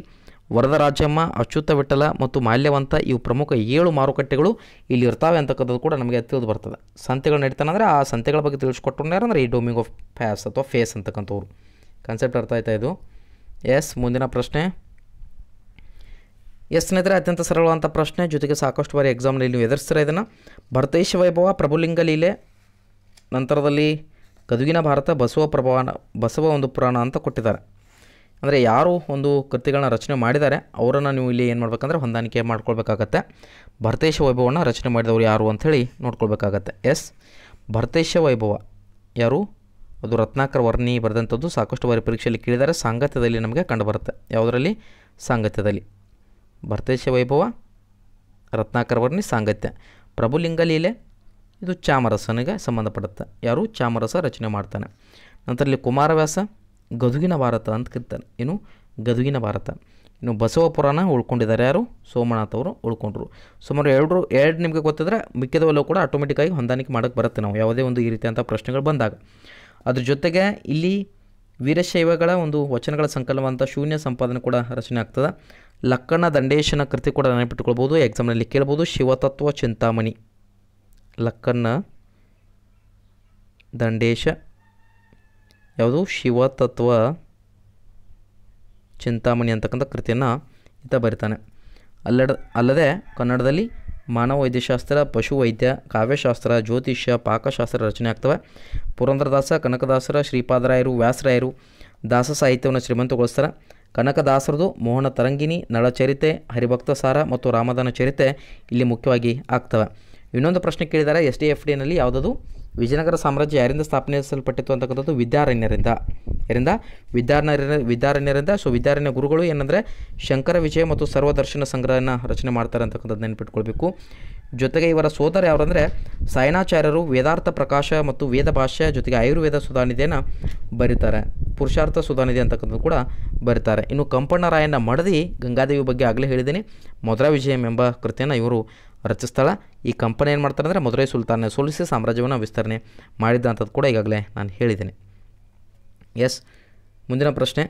A: ವರದರಾಜಮ್ಮ ಅಚ್ಯುತ ವಿಠಲ ಮತ್ತು ಮಾಲ್ಯವಂತ ಇವು ಪ್ರಮುಖ ಏಳು ಮಾರುಕಟ್ಟೆಗಳು ಇಲ್ಲಿ ಇರ್ತಾವೆ ಅಂತಕ್ಕಂಥದ್ದು ಕೂಡ ನಮಗೆ ತಿಳಿದು ಬರ್ತದೆ ಸಂತೆಗಳು ನಡೀತಾನಂದರೆ ಆ ಸಂತೆಗಳ ಬಗ್ಗೆ ತಿಳಿಸ್ಕೊಟ್ಟು ಅಂದರೆ ಈ ಡೋಮಿಂಗ್ ಆಫ್ ಫ್ಯಾಸ್ ಅಥವಾ ಫೇಸ್ ಅಂತಕ್ಕಂಥವ್ರು ಕನ್ಸೆಪ್ಟ್ ಅರ್ಥ ಆಯ್ತಾ ಇದು ಎಸ್ ಮುಂದಿನ ಪ್ರಶ್ನೆ ಎಸ್ ಸ್ನೇಹಿತರೆ ಅತ್ಯಂತ ಸರಳವಾದಂಥ ಪ್ರಶ್ನೆ ಜೊತೆಗೆ ಸಾಕಷ್ಟು ಬಾರಿ ಎಕ್ಸಾಮ್ನಲ್ಲಿ ನೀವು ಎದುರಿಸ್ತಾರೆ ಇದನ್ನು ಭರತೇಶ ವೈಭವ ಪ್ರಭುಲಿಂಗ ಲೀಲೆ ನಂತರದಲ್ಲಿ ಗದುಗಿನ ಭಾರತ ಬಸವ ಪ್ರಭಾವ ಬಸವ ಒಂದು ಪುರಾಣ ಅಂತ ಕೊಟ್ಟಿದ್ದಾರೆ ಅಂದರೆ ಯಾರು ಒಂದು ಕೃತಿಗಳನ್ನ ರಚನೆ ಮಾಡಿದ್ದಾರೆ ಅವರನ್ನು ನೀವು ಇಲ್ಲಿ ಏನು ಮಾಡ್ಬೇಕಂದ್ರೆ ಹೊಂದಾಣಿಕೆ ಮಾಡ್ಕೊಳ್ಬೇಕಾಗತ್ತೆ ಭರತೇಶ ವೈಭವನ ರಚನೆ ಮಾಡಿದವರು ಯಾರು ಅಂಥೇಳಿ ನೋಡ್ಕೊಳ್ಬೇಕಾಗತ್ತೆ ಎಸ್ ಭರತೇಶ ವೈಭವ ಯಾರು ಅದು ರತ್ನಾಕರ ವರ್ಣಿ ಬರೆದಂಥದ್ದು ಸಾಕಷ್ಟು ಬಾರಿ ಪರೀಕ್ಷೆಯಲ್ಲಿ ಕೇಳಿದರೆ ಸಾಂಗತ್ಯದಲ್ಲಿ ನಮಗೆ ಕಂಡು ಬರುತ್ತೆ ಯಾವುದರಲ್ಲಿ ಸಾಂಗತ್ಯದಲ್ಲಿ ಭರತೇಶ ವೈಭವ ರತ್ನಾಕರ ವರ್ಣಿ ಸಾಂಗತ್ಯ ಪ್ರಭುಲಿಂಗ ಲೀಲೆ ಇದು ಚಾಮರಸನಿಗೆ ಸಂಬಂಧಪಡುತ್ತೆ ಯಾರು ಚಾಮರಸ ರಚನೆ ಮಾಡ್ತಾನೆ ನಂತರಲ್ಲಿ ಕುಮಾರವ್ಯಾಸ ಗದುಗಿನ ಭಾರತ ಅಂತ ಕರಿತಾನೆ ಏನು ಗದುಗಿನ ಭಾರತ ಇನ್ನು ಬಸವ ಪುರಾಣ ಉಳ್ಕೊಂಡಿದ್ದಾರೆ ಯಾರು ಸೋಮನಾಥ್ ಅವರು ಉಳ್ಕೊಂಡ್ರು ಸುಮಾರು ಎರಡು ಎರಡು ನಿಮಗೆ ಗೊತ್ತಿದ್ರೆ ಮಿಕ್ಕಿದವೆಲ್ಲವೂ ಕೂಡ ಆಟೋಮೆಟಿಕ್ಕಾಗಿ ಹೊಂದಾಣಿಕೆ ಮಾಡೋಕ್ಕೆ ಬರುತ್ತೆ ನಾವು ಯಾವುದೇ ಒಂದು ಈ ರೀತಿಯಂಥ ಪ್ರಶ್ನೆಗಳು ಬಂದಾಗ ಅದ್ರ ಜೊತೆಗೆ ಇಲ್ಲಿ ವೀರಶೈವಗಳ ಒಂದು ವಚನಗಳ ಸಂಕಲನವಂಥ ಶೂನ್ಯ ಸಂಪಾದನೆ ಕೂಡ ರಚನೆ ಆಗ್ತದೆ ಲಕ್ಕಣ ದಂಡೇಶನ ಕೃತಿ ಕೂಡ ನೆನಪಿಟ್ಕೊಳ್ಬೋದು ಎಕ್ಸಾಮ್ನಲ್ಲಿ ಕೇಳ್ಬೋದು ಶಿವತತ್ವ ಚಿಂತಾಮಣಿ ಲಕ್ಕಣ್ಣ ದಂಡೇಶ ಯಾವುದು ಶಿವತತ್ವ ಚಿಂತಾಮಣಿ ಅಂತಕ್ಕಂಥ ಕೃತಿಯನ್ನು ಈತ ಬರಿತಾನೆ ಅಲ್ಲಡ ಅಲ್ಲದೆ ಕನ್ನಡದಲ್ಲಿ ಮಾನವ ವೈದ್ಯಶಾಸ್ತ್ರ ಪಶು ವೈದ್ಯ ಕಾವ್ಯಶಾಸ್ತ್ರ ಜ್ಯೋತಿಷ್ಯ ಪಾಕಶಾಸ್ತ್ರ ರಚನೆ ಆಗ್ತವೆ ಪುರಂದ್ರದಾಸ ಕನಕದಾಸರ ಶ್ರೀಪಾದರಾಯರು ವ್ಯಾಸರಾಯರು ದಾಸ ಸಾಹಿತ್ಯವನ್ನು ಶ್ರೀಮಂತಗೊಳಿಸ್ತಾರೆ ಕನಕದಾಸರದು ಮೋಹನ ತರಂಗಿನಿ ನಳಚರಿತೆ ಹರಿಭಕ್ತ ಸಾರ ಮತ್ತು ರಾಮದಾನ ಚರಿತೆ ಇಲ್ಲಿ ಮುಖ್ಯವಾಗಿ ಆಗ್ತವೆ ಇನ್ನೊಂದು ಪ್ರಶ್ನೆ ಕೇಳಿದರೆ ಎಸ್ ಡಿ ಎಫ್ ಡಿನಲ್ಲಿ ಯಾವುದಾದ್ರು ವಿಜಯನಗರ ಸಾಮ್ರಾಜ್ಯ ಯಾರಿಂದ ಸ್ಥಾಪನೆಸಲ್ಪಟ್ಟಿತ್ತು ಅಂತಕ್ಕಂಥದ್ದು ವಿದ್ಯಾರಣ್ಯರಿಂದ ಇದರಿಂದ ವಿದ್ಯಾರಣ್ಯ ವಿದ್ಯಾರಣ್ಯರಿಂದ ಸೊ ವಿದ್ಯಾರಣ್ಯ ಗುರುಗಳು ಏನಂದರೆ ಶಂಕರ ವಿಜಯ ಮತ್ತು ಸರ್ವದರ್ಶನ ಸಂಗ್ರಹನ ರಚನೆ ಮಾಡ್ತಾರೆ ಅಂತಕ್ಕಂಥದ್ದು ನೆನಪಿಟ್ಕೊಳ್ಬೇಕು ಜೊತೆಗೆ ಇವರ ಸೋದರ ಯಾರಂದರೆ ಸಾಯಣಾಚಾರ್ಯರು ವೇದಾರ್ಥ ಪ್ರಕಾಶ ಮತ್ತು ವೇದ ಭಾಷ್ಯ ಜೊತೆಗೆ ಆಯುರ್ವೇದ ಸುಧಾನಿಧಿಯನ್ನು ಬರೀತಾರೆ ಪುರುಷಾರ್ಥ ಸುಧಾನಿಧಿ ಅಂತಕ್ಕಂಥದ್ದು ಕೂಡ ಬರೀತಾರೆ ಇನ್ನು ಕಂಪಣ್ಣರಾಯನ ಮಡದಿ ಗಂಗಾದೇವಿ ಬಗ್ಗೆ ಆಗಲೇ ಹೇಳಿದ್ದೀನಿ ಮೊದಲ ವಿಜಯಂ ಎಂಬ ಕೃತಿಯನ್ನು ಇವರು ರಚಿಸ್ತಾಳೆ ಈ ಕಂಪನಿ ಏನು ಮಾಡ್ತಾರೆ ಅಂದರೆ ಮಧುರೈ ಸುಲ್ತಾನ ಸೋಲಿಸಿ ಸಾಮ್ರಾಜ್ಯವನ್ನು ವಿಸ್ತರಣೆ ಮಾಡಿದ್ದಂಥದ್ದು ಕೂಡ ಈಗಾಗಲೇ ನಾನು ಹೇಳಿದ್ದೀನಿ ಎಸ್ ಮುಂದಿನ ಪ್ರಶ್ನೆ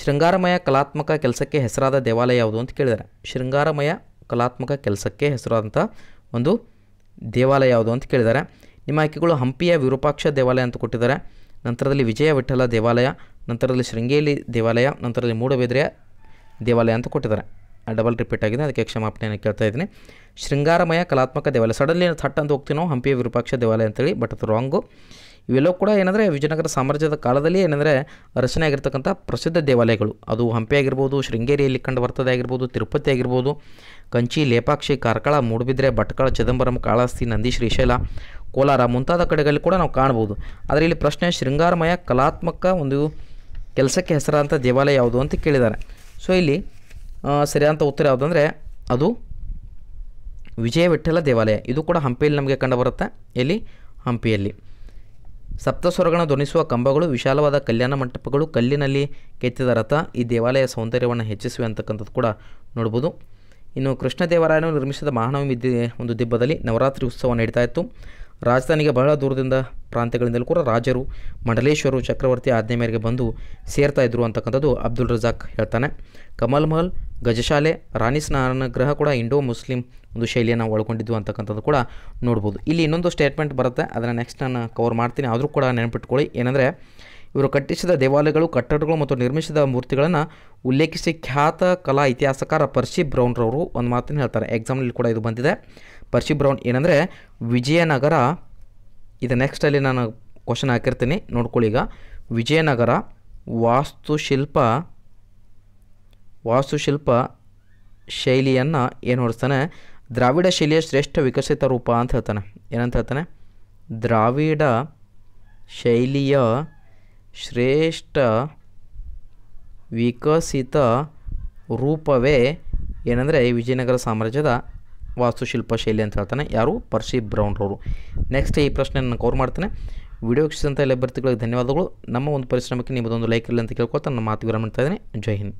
A: ಶೃಂಗಾರಮಯ ಕಲಾತ್ಮಕ ಕೆಲಸಕ್ಕೆ ಹೆಸರಾದ ದೇವಾಲಯ ಯಾವುದು ಅಂತ ಕೇಳಿದ್ದಾರೆ ಶೃಂಗಾರಮಯ ಕಲಾತ್ಮಕ ಕೆಲಸಕ್ಕೆ ಹೆಸರಾದಂಥ ಒಂದು ದೇವಾಲಯ ಯಾವುದು ಅಂತ ಕೇಳಿದ್ದಾರೆ ನಿಮ್ಮ ಆಯ್ಕೆಗಳು ಹಂಪಿಯ ವಿರೂಪಾಕ್ಷ ದೇವಾಲಯ ಅಂತ ಕೊಟ್ಟಿದ್ದಾರೆ ನಂತರದಲ್ಲಿ ವಿಜಯ ವಿಠಲ ದೇವಾಲಯ ನಂತರದಲ್ಲಿ ಶೃಂಗೇರಿ ದೇವಾಲಯ ನಂತರದಲ್ಲಿ ಮೂಡಬೇದ್ರೆಯ ದೇವಾಲಯ ಅಂತ ಕೊಟ್ಟಿದ್ದಾರೆ ಡಬಲ್ ರಿಪೀಟ್ ಆಗಿದೆ ಅದಕ್ಕೆ ಕ್ಷಮಾಪಣೆಯನ್ನು ಕೇಳ್ತಾ ಇದ್ದೀನಿ ಶೃಂಗಾರಮಯ ಕಲಾತ್ಮಕ ದೇವಾಲಯ ಸಡನ್ಲಿ ಥಟ್ ಅಂತ ಹೋಗ್ತೀವಿ ನಾವು ಹಂಪಿ ವಿರೂಪಾಕ್ಷ ದೇವಾಲಯ ಅಂತೇಳಿ ಬಟ್ ಅದು ರಾಂಗು ಇವೆಲ್ಲೋ ಕೂಡ ಏನಂದರೆ ವಿಜಯನಗರ ಸಾಮ್ರಾಜ್ಯದ ಕಾಲದಲ್ಲಿ ಏನಂದರೆ ರಚನೆ ಆಗಿರ್ತಕ್ಕಂಥ ಪ್ರಸಿದ್ಧ ದೇವಾಲಯಗಳು ಅದು ಹಂಪಿ ಆಗಿರ್ಬೋದು ಶೃಂಗೇರಿಯಲ್ಲಿ ಕಂಡು ಬರ್ತದೆ ಆಗಿರ್ಬೋದು ತಿರುಪತಿ ಆಗಿರ್ಬೋದು ಕಂಚಿ ಲೇಪಾಕ್ಷಿ ಕಾರ್ಕಳ ಮೂಡುಬಿದ್ರೆ ಭಟ್ಕಳ ಚಿದಂಬರಂ ಕಾಳಹಸ್ತಿ ನಂದಿ ಶ್ರೀಶೈಲ ಕೋಲಾರ ಮುಂತಾದ ಕಡೆಗಳಲ್ಲಿ ಕೂಡ ನಾವು ಕಾಣ್ಬೋದು ಆದರೆ ಇಲ್ಲಿ ಪ್ರಶ್ನೆ ಶೃಂಗಾರಮಯ ಕಲಾತ್ಮಕ ಒಂದು ಕೆಲಸಕ್ಕೆ ಹೆಸರಾದಂಥ ದೇವಾಲಯ ಯಾವುದು ಅಂತ ಕೇಳಿದ್ದಾರೆ ಸೊ ಇಲ್ಲಿ ಸರಿಯಾದಂಥ ಉತ್ತರ ಯಾವುದಂದರೆ ಅದು ವಿಜಯ ದೇವಾಲಯ ಇದು ಕೂಡ ಹಂಪಿಯಲ್ಲಿ ನಮಗೆ ಕಂಡುಬರುತ್ತೆ ಎಲ್ಲಿ ಹಂಪಿಯಲ್ಲಿ ಸಪ್ತಸ್ವರಗಳನ್ನು ಧ್ವನಿಸುವ ಕಂಬಗಳು ವಿಶಾಲವಾದ ಕಲ್ಯಾಣ ಮಂಟಪಗಳು ಕಲ್ಲಿನಲ್ಲಿ ಕೆತ್ತಿದ ರಥ ಈ ದೇವಾಲಯ ಸೌಂದರ್ಯವನ್ನು ಹೆಚ್ಚಿಸಿವೆ ಅಂತಕ್ಕಂಥದ್ದು ಕೂಡ ನೋಡ್ಬೋದು ಇನ್ನು ಕೃಷ್ಣ ದೇವರಾಯನ ನಿರ್ಮಿಸಿದ ಮಹಾನವಮಿ ದಿ ಒಂದು ದಿಬ್ಬದಲ್ಲಿ ನವರಾತ್ರಿ ಉತ್ಸವ ನಡೀತಾ ಇತ್ತು ರಾಜಧಾನಿಗೆ ಬಹಳ ದೂರದಿಂದ ಪ್ರಾಂತ್ಯಗಳಿಂದಲೂ ಕೂಡ ರಾಜರು ಮಂಡಲೇಶ್ವರು ಚಕ್ರವರ್ತಿ ಆಜ್ಞೆ ಮೇರೆಗೆ ಬಂದು ಸೇರ್ತಾ ಇದ್ದರು ಅಂತಕ್ಕಂಥದ್ದು ಅಬ್ದುಲ್ ರಜಾಕ್ ಹೇಳ್ತಾನೆ ಕಮಲ್ ಮಹಲ್ ಗಜಶಾಲೆ ರಾಣಿ ಗ್ರಹ ಕೂಡ ಇಂಡೋ ಮುಸ್ಲಿಂ ಒಂದು ಶೈಲಿಯನ್ನು ಒಳಗೊಂಡಿದ್ದು ಅಂತಕ್ಕಂಥದ್ದು ಕೂಡ ನೋಡ್ಬೋದು ಇಲ್ಲಿ ಇನ್ನೊಂದು ಸ್ಟೇಟ್ಮೆಂಟ್ ಬರುತ್ತೆ ಅದನ್ನು ನೆಕ್ಸ್ಟ್ ನಾನು ಕವರ್ ಮಾಡ್ತೀನಿ ಆದರೂ ಕೂಡ ನೆನಪಿಟ್ಕೊಳ್ಳಿ ಏನಂದರೆ ಇವರು ಕಟ್ಟಿಸಿದ ದೇವಾಲಯಗಳು ಕಟ್ಟಡಗಳು ಮತ್ತು ನಿರ್ಮಿಸಿದ ಮೂರ್ತಿಗಳನ್ನು ಉಲ್ಲೇಖಿಸಿ ಖ್ಯಾತ ಕಲಾ ಇತಿಹಾಸಕಾರ ಪರ್ಶಿ ಬ್ರೌನ್ರವರು ಒಂದು ಮಾತನ್ನು ಹೇಳ್ತಾರೆ ಎಕ್ಸಾಮ್ನಲ್ಲಿ ಕೂಡ ಇದು ಬಂದಿದೆ ಪರ್ಶಿ ಬ್ರೌನ್ ಏನಂದರೆ ವಿಜಯನಗರ ಇದು ನೆಕ್ಸ್ಟಲ್ಲಿ ನಾನು ಕ್ವಶನ್ ಹಾಕಿರ್ತೀನಿ ನೋಡ್ಕೊಳ್ಳಿ ಈಗ ವಿಜಯನಗರ ವಾಸ್ತುಶಿಲ್ಪ ವಾಸ್ತುಶಿಲ್ಪ ಶೈಲಿಯನ್ನು ಏನು ಹೊಡಿಸ್ತಾನೆ ದ್ರಾವಿಡ ಶೈಲಿಯ ಶ್ರೇಷ್ಠ ವಿಕಸಿತ ರೂಪ ಅಂತ ಹೇಳ್ತಾನೆ ಏನಂತ ಹೇಳ್ತಾನೆ ದ್ರಾವಿಡ ಶೈಲಿಯ ಶ್ರೇಷ್ಠ ವಿಕಸಿತ ರೂಪವೇ ಏನಂದರೆ ವಿಜಯನಗರ ಸಾಮ್ರಾಜ್ಯದ ವಾಸ್ತುಶಿಲ್ಪ ಶೈಲಿ ಅಂತ ಹೇಳ್ತಾನೆ ಯಾರು ಪರ್ಸಿ ಬ್ರೌನ್ರವರು ನೆಕ್ಸ್ಟ್ ಈ ಪ್ರಶ್ನೆ ನಾನು ಕವರ್ ಮಾಡ್ತಾನೆ ವಿಡಿಯೋ ವೀಕ್ಷಿಸಿದಂಥ ಎಲ್ಲ ಅಭ್ಯರ್ಥಿಗಳಿಗೆ ಧನ್ಯವಾದಗಳು ನಮ್ಮ ಒಂದು ಪರಿಶ್ರಮಕ್ಕೆ ನಿಮ್ಮದೊಂದು ಲೈಕ್ ಇರಲಿ ಅಂತ ಕೇಳ್ಕೊಳ್ತಾ ನನ್ನ ಮಾತು ವಿರಾಮ ಮಾಡ್ತಾ ಇದ್ದೀನಿ ಜೈ ಹಿಂದ್